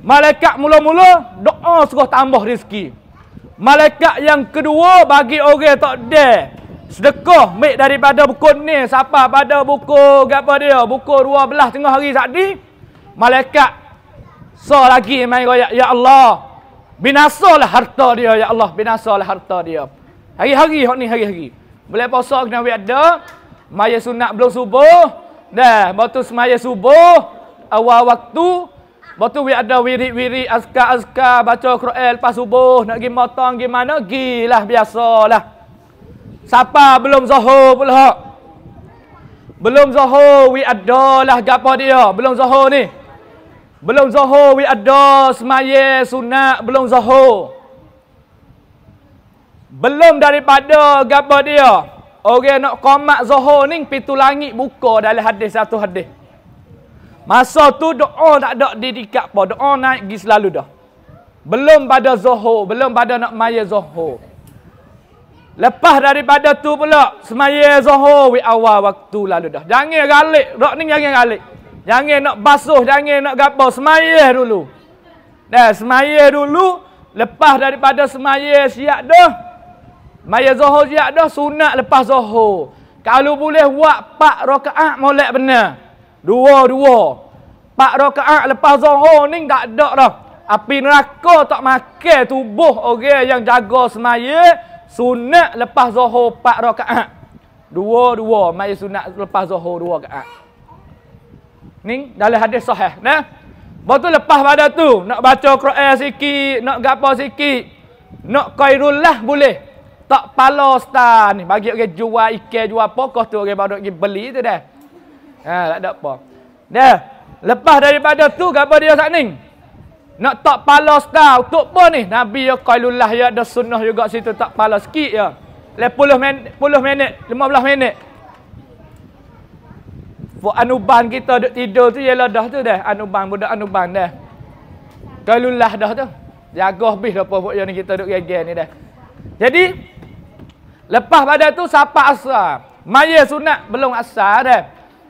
A: Malaikat mula-mula, doa suruh tambah rezeki. Malaikat yang kedua, bagi orang tak ada. Sedekah, baik daripada buku ni, siapa pada buku, apa dia, buku 12 tengah hari tadi, malaikat Besar lagi main royak. Ya Allah. Binasalah harta dia. Ya Allah. Binasalah harta dia. Hari-hari. Hari ni hari-hari. Boleh posok kena ambil ada. Maya sunat belum subuh. Dah. Batu semaya subuh. Awal waktu. Batu wi ada wiri-wiri. Askar-askar. Baca Quran lepas subuh. Nak pergi motong. Gimana? Gilah Biasalah. Siapa belum zohor pula? Belum zohor Wi ada lah. Gapa dia. Belum zohor ni. Belum zuhur we ada semaya sunat belum zuhur. Belum daripada gapo dia. Orang nak qomat zuhur ni pintu langit buka dalam hadis satu hadis. Masa tu doa tak ada di dikat apa. Doa naik gi selalu dah. Belum pada zuhur, belum pada nak maya zuhur. Lepas daripada tu pula semaya zuhur we awal waktu lalu dah. Jangan galik, rok ni jangan galik. Jangan nak basuh, jangan nak gapo, semayah dulu. Dah semayah dulu, lepas daripada semayah siap dah. Semayah Zuhur siap dah, sunat lepas Zuhur. Kalau boleh buat pak rakaat molek benar. Dua-dua. pak rakaat lepas Zuhur ni tak ada dah. Api neraka tak makan tubuh orang yang jaga semayah sunat lepas Zuhur pak rakaat. Dua-dua, maya sunat lepas Zuhur dua. rakaat. Ni dalam hadis sahih. Nah. Lepas tu lepas pada tu, nak baca Quran sikit, nak gapa sikit, nak kairul lah boleh. Tak pala star Bagi orang jual ikan, jual pokok tu, orang baru pergi beli tu dah. Ha, tak ada apa. Dah. Lepas daripada tu, gapa dia saat ni? Nak tak pala star, untuk apa ni? Nabi ya kailul lah, ya ada sunnah juga situ, tak pala sikit ya. Lepas lah, 10 minit, 10 minit, 15 minit. Buat anuban kita duduk tidur tu ialah dah tu dah. Anuban, budak anuban dah. kalulah dah tu. Jaga habis apa-apa lah yang kita duduk gagal ni dah. Jadi, lepas pada tu siapa asal? Maya sunat belum asal dah.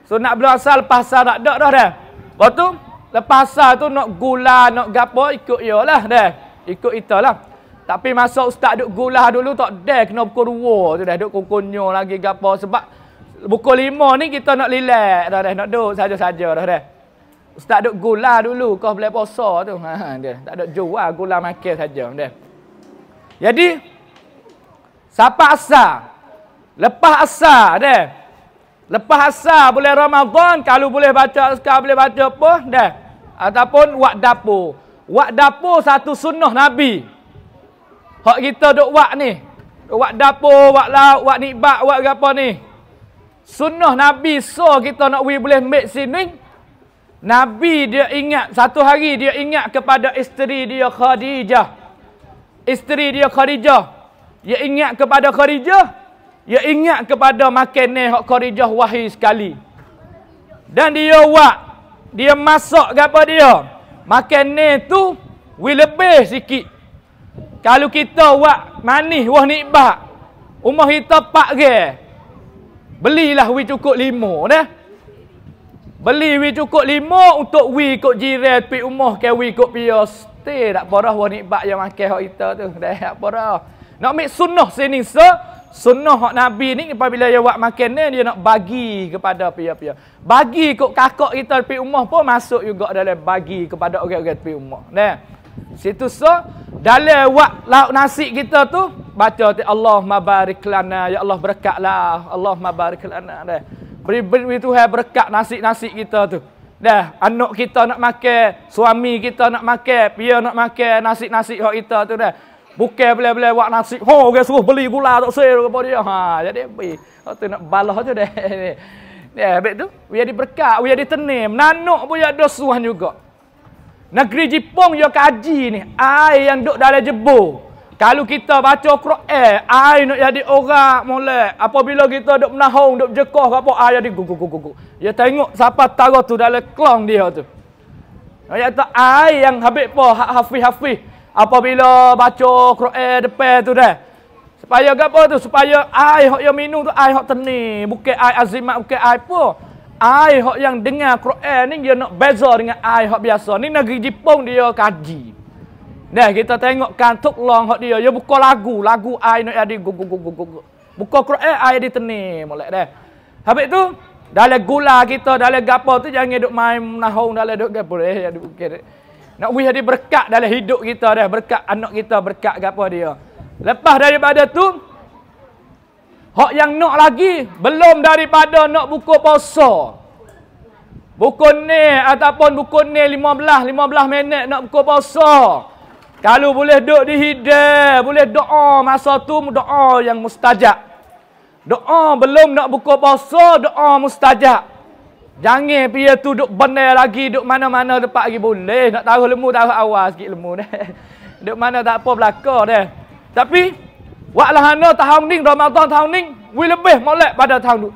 A: Sunat belum asal, lepas asal tak ada dah dah. Lepas tu, lepas asal tu nak gula, nak gapo ikut ya dah. Ikut itulah Tapi masuk ustaz duduk gula dulu tak ada kena pukul dua tu dah. Duduk kukunyur lagi gapo sebab Pukul 5 ni kita nak lilek dah dah nak duduk saja-saja dah dah. Ustaz duk gula dulu kau boleh puasa tu. Ha dia tak ada jual gula makan saja dah. Jadi siapa asar? Lepas asar dah. Lepas asar boleh Ramadan kalau boleh baca azkar boleh baca apa dah. Ataupun wak dapur. Wak dapur satu sunnah Nabi. Hak kita duk wak ni. Wak dapur, wak lauk, wak nikbak, wak apa ni? Sunnah Nabi so kita nak we boleh make sini. Nabi dia ingat satu hari dia ingat kepada isteri dia Khadijah. Isteri dia Khadijah. Dia ingat kepada Khadijah. Dia ingat kepada makan hak Khadijah wahi sekali. Dan dia buat dia masak apa dia? Makan tu we lebih sikit. Kalau kita buat manis wah nikmat. umah kita pak gel belilah wi cukup lima dah. Beli wi cukup lima untuk wi kok jiran tepi rumah ke wi kok pia. Ya. Stay tak apa dah wanibak yang makan hak kita tu. Dah tak apa Nak mik sunnah sini se sunnah hak nabi ni apabila dia buat makan ni dia nak bagi kepada pia-pia. Bagi kok kakak kita tepi rumah pun masuk juga dalam bagi kepada orang-orang tepi rumah. Dah. Situ so dalam wak lauk nasi kita tu baca tu Allah mabarik lana ya Allah berkatlah Allah mabarik lana dah. Beri beri Tuhan berkat nasi-nasi kita tu. Dah anak kita nak makan, suami kita nak makan, pia nak makan nasi-nasi hok kita tu dah. buka boleh-boleh wak nasi. oh orang suruh beli gula tak sel apa dia. Ha, jadi be. Oh, tu nak balah tu dah. Ya, yeah, betul. Biar diberkat, biar ditenim. Nanuk pun ada ya, suan juga. Negeri Jepun yo kaji ni. Air yang duduk dalam jebur. Kalau kita baca Quran, air nak jadi orang mula. Apabila kita duduk menahung, duduk jekoh, apa air jadi gugu gugu gugu. Dia tengok siapa taruh tu dalam klong dia tu. Dia kata air yang habis apa, ha hafiz hafiz. Apabila baca Quran depan tu dah. Supaya apa tu? Supaya air yang minum tu air yang teni. Bukan air azimat, bukan air apa. Ai hok yang dengar Quran ni dia nak beza dengan ai hok biasa. Ni negeri Jepun dia kaji. Dah kita tengok kantuk long hok dia. Dia buka lagu, lagu ai nak ada gu gu gu gu gu. Buka Quran ai di tene molek dah. Habis tu dalam gula kita, dalam gapo tu jangan duk main nahong dalam duk gapo eh ya duk Nak wih ada berkat dalam hidup kita dah, berkat anak kita, berkat gapo dia. Lepas daripada tu, Hak yang nak lagi belum daripada nak buku puasa. Buku ni ataupun buku ni 15 15 minit nak buku puasa. Kalau boleh duduk di hidayah, boleh doa masa tu doa yang mustajab. Doa belum nak buku puasa, doa mustajab. Jangan pia tu duduk benar lagi, duduk mana-mana dapat lagi boleh. Nak tahu lemu, tahu awal sikit lemu deh. Duduk mana tak apa belakang deh. Tapi Wa lahana tahun ni Ramadan tahun ni wi lebih molek pada tahun tu.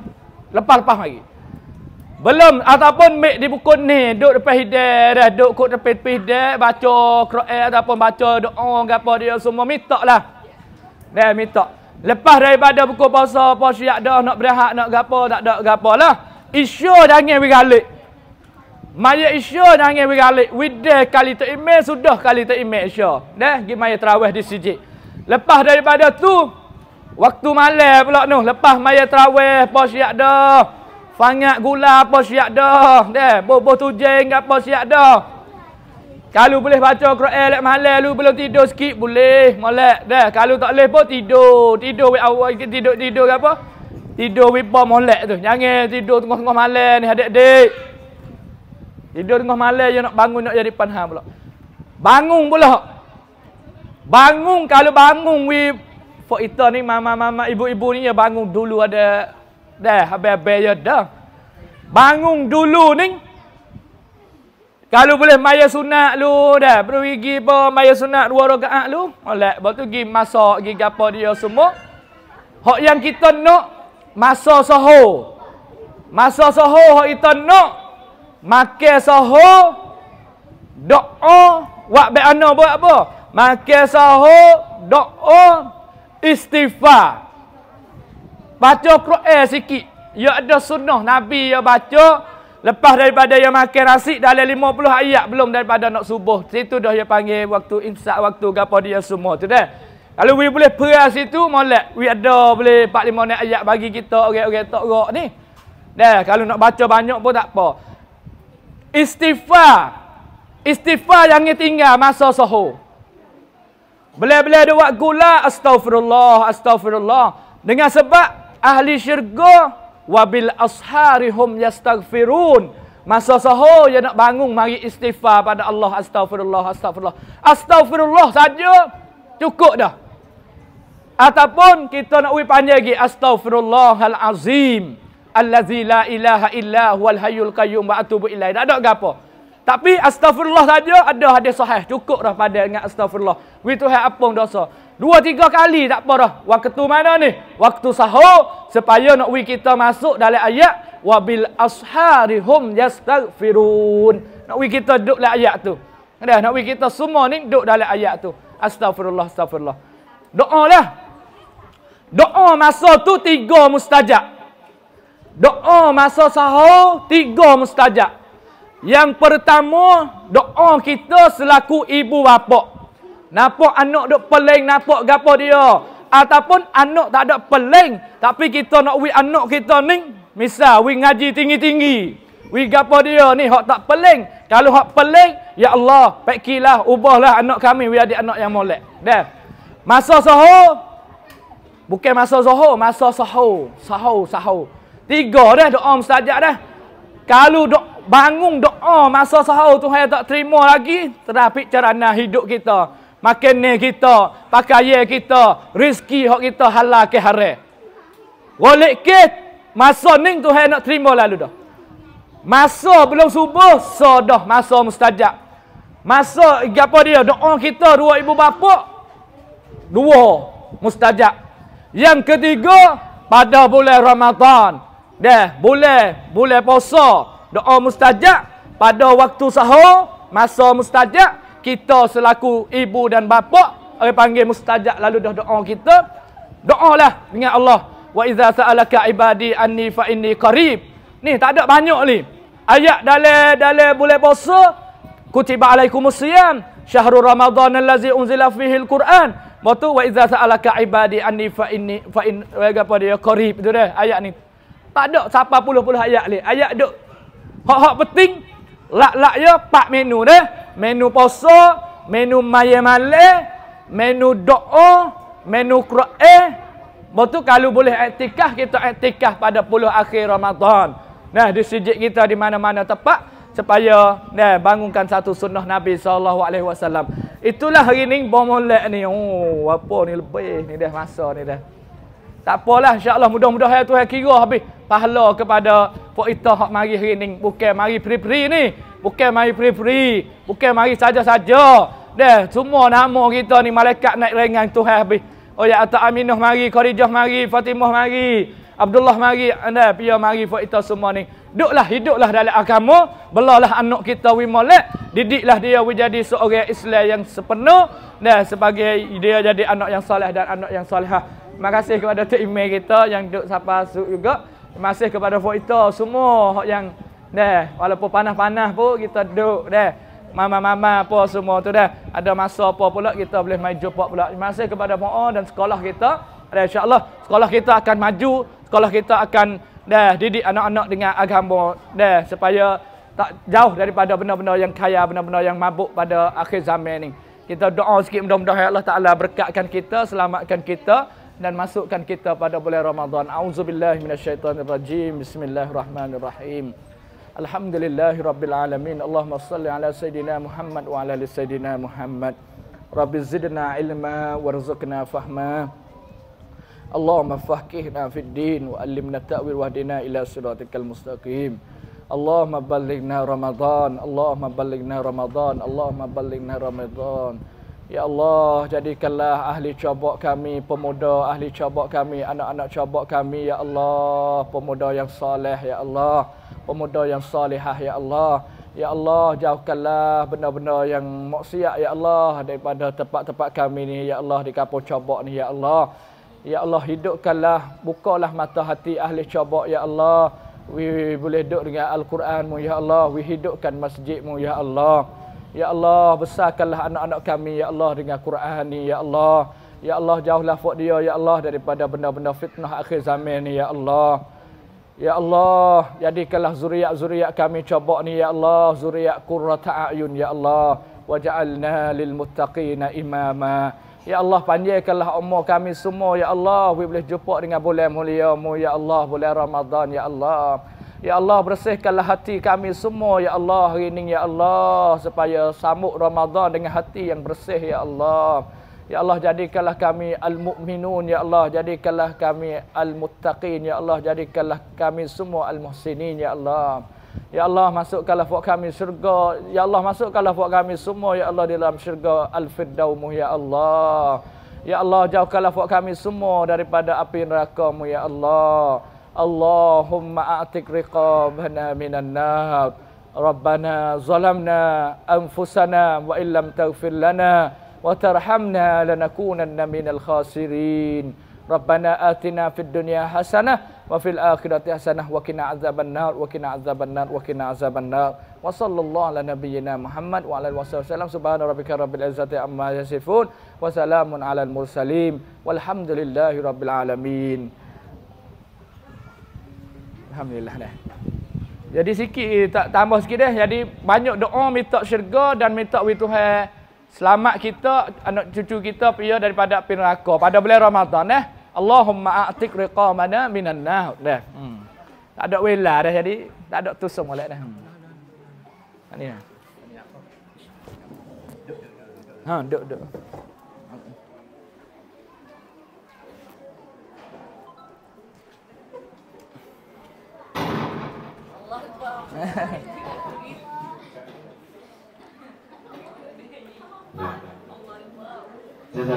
A: Lepas-lepas hari. Belum ataupun mek di buku ni duk depan hidayah dah duk kok depan hidayah baca Quran ataupun baca doa gapo dia semua minta lah. Dah minta. Lepas daripada buku puasa apa siap dah nak berehat nak gapo tak ada gapo lah. Isya dah ngi bergalik. Maya isya dah ngi bergalik. Wida kali tu email sudah kali tu email isya. Dah gi maya tarawih di sijil. Lepas daripada tu waktu malam pula noh lepas maya tarawih apa siap dah. Fangat gula apa siap dah. Dah tu tujeng apa siap dah. Kalau boleh baca Quran lek malam lu belum tidur sikit boleh malam. dah. Kalau tak boleh pun tidur. Tidur wei awal tidur tidur, tidur apa? Tidur wipa malam tu. Jangan tidur tengah-tengah malam ni adik-adik. Tidur tengah malam je nak bangun nak jadi panha pula. Bangun pula. Bangun kalau bangun we for ita ni mama mama ibu-ibu ni ya bangun dulu ada dah habis-habis ya dah. Bangun dulu ni kalau boleh maya sunat lu dah, perlu pergi apa maya sunat dua rakaat lu. Oleh, baru tu pergi masak, pergi gapa dia semua. Hak yang kita nak masa soho Masa soho hak kita nak makan soho Doa, wak be ana buat apa? Maka sahur doa istighfar. Baca Quran sikit. Ya ada sunnah Nabi ya baca lepas daripada ya makan nasi dalam puluh ayat belum daripada nak subuh. Situ dah ya panggil waktu insak waktu gapo dia semua tu dah. Kalau we boleh peras situ molek we ada boleh 4 5 minit ayat bagi kita orang-orang tok rok ni. Dah kalau nak baca banyak pun tak apa. Istighfar. Istighfar yang tinggal masa sahur. Bila-bila dia buat gula, Astaghfirullah Astaghfirullah Dengan sebab ahli syurga, wabil asharihum yastaghfirun. Masa sahur dia nak bangun mari istighfar pada Allah Astaghfirullah Astaghfirullah Astaghfirullah saja cukup dah. Ataupun kita nak ui panjang lagi astagfirullahal azim allazi la ilaha illa huwal hayyul qayyum wa atubu ilaih. Tak ada gapo. Tapi astagfirullah saja ada hadis sahih. Cukup dah pada dengan astagfirullah. We tu have apung dosa. Dua tiga kali tak apa dah. Waktu mana ni? Waktu sahur supaya nak we kita masuk dalam ayat wabil asharihum yastaghfirun. Nak we kita duduk dalam ayat tu. Dah nak we kita semua ni duduk dalam ayat tu. Astagfirullah astagfirullah. Doa lah. Doa masa tu tiga mustajab. Doa masa sahur tiga mustajab. Yang pertama, doa kita selaku ibu bapa. Nampak anak duk peleng, nampak gapo dia. Ataupun anak tak ada peleng, tapi kita nak wi anak kita ni, misal wi ngaji tinggi-tinggi. Wi gapo dia ni hok tak peleng. Kalau hok peleng, ya Allah, pekilah ubahlah anak kami wi adik anak yang molek. Dah. Masa sahur bukan masa zuhur, masa sahur. Sahur, sahur. Tiga dah doa mustajab dah. Kalau doa bangun doa masa sahur Tuhan tak terima lagi terapi cara nak hidup kita makan ni kita pakai kita rezeki hak kita halal ke haram golek ke masa ni Tuhan nak terima lalu dah masa belum subuh sudah so masa mustajab masa apa dia doa kita dua ibu bapa dua mustajab yang ketiga pada bulan Ramadan deh boleh boleh puasa doa mustajab pada waktu sahur masa mustajab kita selaku ibu dan bapa orang panggil mustajab lalu dah doa kita doalah dengan Allah wa iza sa'alaka ibadi anni fa inni qarib ni tak ada banyak ni ayat dalam dalam boleh puasa kutiba alaikum siyam syahrul ramadan allazi unzila fihi alquran waktu wa iza sa'alaka ibadi anni fa inni fa in apa dia qarib tu dah ayat ni tak ada siapa puluh-puluh ayat ni ayat dok. Hak-hak penting lak-lak ya pak menu dah. Menu poso, menu maya male, menu doo, menu qira'ah. Betul kalau boleh etikah kita etikah pada puluh akhir Ramadan. Nah di sijid kita di mana-mana tempat supaya nah bangunkan satu sunnah Nabi saw. Itulah hari ni bomolek ni. Oh apa ni lebih ni dah masa ni dah. Tak apalah insya-Allah mudah-mudahan Tuhan kira habis pahala kepada Fuita hak mari hari ni bukan mari free-free ni. Bukan mari free-free, bukan mari saja-saja. Dah semua nama kita ni malaikat naik rengan Tuhan habis. Oh ya Atta Aminah mari, Khadijah mari, Fatimah mari, Abdullah mari, anda pia mari Fuita semua ni. Duduklah hiduplah dalam agama, belalah anak kita Wimolek, didiklah dia menjadi seorang Islam yang sepenuh dan sebagai dia jadi anak yang soleh dan anak yang solehah. Terima kasih kepada Tok Imeh kita yang duduk sapa su juga. Terima kasih kepada Foito semua yang deh walaupun panas-panas pun kita duduk deh. Mama-mama apa semua tu deh. Ada masa apa pula kita boleh mai jumpa pula. Terima kasih kepada Mo dan sekolah kita. ada insya-Allah sekolah kita akan maju, sekolah kita akan deh didik anak-anak dengan agama deh supaya tak jauh daripada benda-benda yang kaya, benda-benda yang mabuk pada akhir zaman ini Kita doa sikit mudah-mudahan Allah Taala berkatkan kita, selamatkan kita dan masukkan kita pada bulan Ramadan. Auzubillahi minasyaitonirrajim. Bismillahirrahmanirrahim. Alhamdulillahirabbil Allahumma salli ala sayidina Muhammad wa ala ali sayidina Muhammad. Rabbi zidna ilma warzuqna fahma. Allahumma fahkihna fid din wa allimna ta'wil wahdina ila siratikal mustaqim. Allahumma ballighna Ramadhan. Allahumma ballighna Ramadhan. Allahumma ballighna Ramadan. Allahumma Ya Allah, jadikanlah ahli cabak kami, pemuda ahli cabak kami, anak-anak cabak kami, Ya Allah, pemuda yang soleh, Ya Allah, pemuda yang salihah, Ya Allah. Ya Allah, jauhkanlah benda-benda yang maksiat, Ya Allah, daripada tempat-tempat kami ni, Ya Allah, di kampung cabak ni, Ya Allah. Ya Allah, hidupkanlah, bukalah mata hati ahli cabak, Ya Allah. We, we, we boleh duduk dengan Al-Quranmu, Ya Allah. We hidupkan masjidmu, Ya Allah. Ya Allah, besarkanlah anak-anak kami, Ya Allah, dengan Quran ini, Ya Allah. Ya Allah, jauhlah fuk dia, Ya Allah, daripada benda-benda fitnah akhir zaman ini, Ya Allah. Ya Allah, jadikanlah zuriat-zuriat kami coba ni, Ya Allah. Zuriat kurrata a'yun, Ya Allah. Waja'alna lil muttaqina imama. Ya Allah, panjangkanlah umur kami semua, Ya Allah. We boleh jumpa dengan bulan mulia Ya Allah. Bulan Ramadan, Ya Allah. Ya Allah bersihkanlah hati kami semua ya Allah hari ini ya Allah supaya samuk Ramadan dengan hati yang bersih ya Allah. Ya Allah jadikanlah kami al-mu'minun ya Allah jadikanlah kami al-muttaqin ya Allah jadikanlah kami semua al-muhsinin ya Allah. Ya Allah masukkanlah buat kami syurga ya Allah masukkanlah buat kami semua ya Allah di dalam syurga al-firdaumu ya Allah. Ya Allah jauhkanlah buat kami semua daripada api neraka-Mu ya Allah. Allahumma a'tik riqabana minan nar Rabbana zalamna anfusana wa illam tawfir lana wa tarhamna lanakunanna minal khasirin Rabbana atina fid dunya hasanah wa fil akhirati hasanah wa qina azaban nar wa qina azaban nar wa qina azaban nar wa sallallahu ala nabiyyina Muhammad wa ala alihi wasallam subhana rabbika rabbil izzati amma yasifun wa salamun ala al mursalin walhamdulillahi rabbil alamin Alhamdulillah dah. Jadi sikit eh, tak tambah sikit dah. Jadi banyak doa minta syurga dan minta we Tuhan selamat kita anak cucu kita pia daripada api neraka pada bulan Ramadan eh. Allahumma a'tik riqamana minan nah. Dah. Hmm. Tak ada wela dah jadi tak ada tusung oleh dah. Ini. Hmm. Lah. Ha, duduk duduk. dạ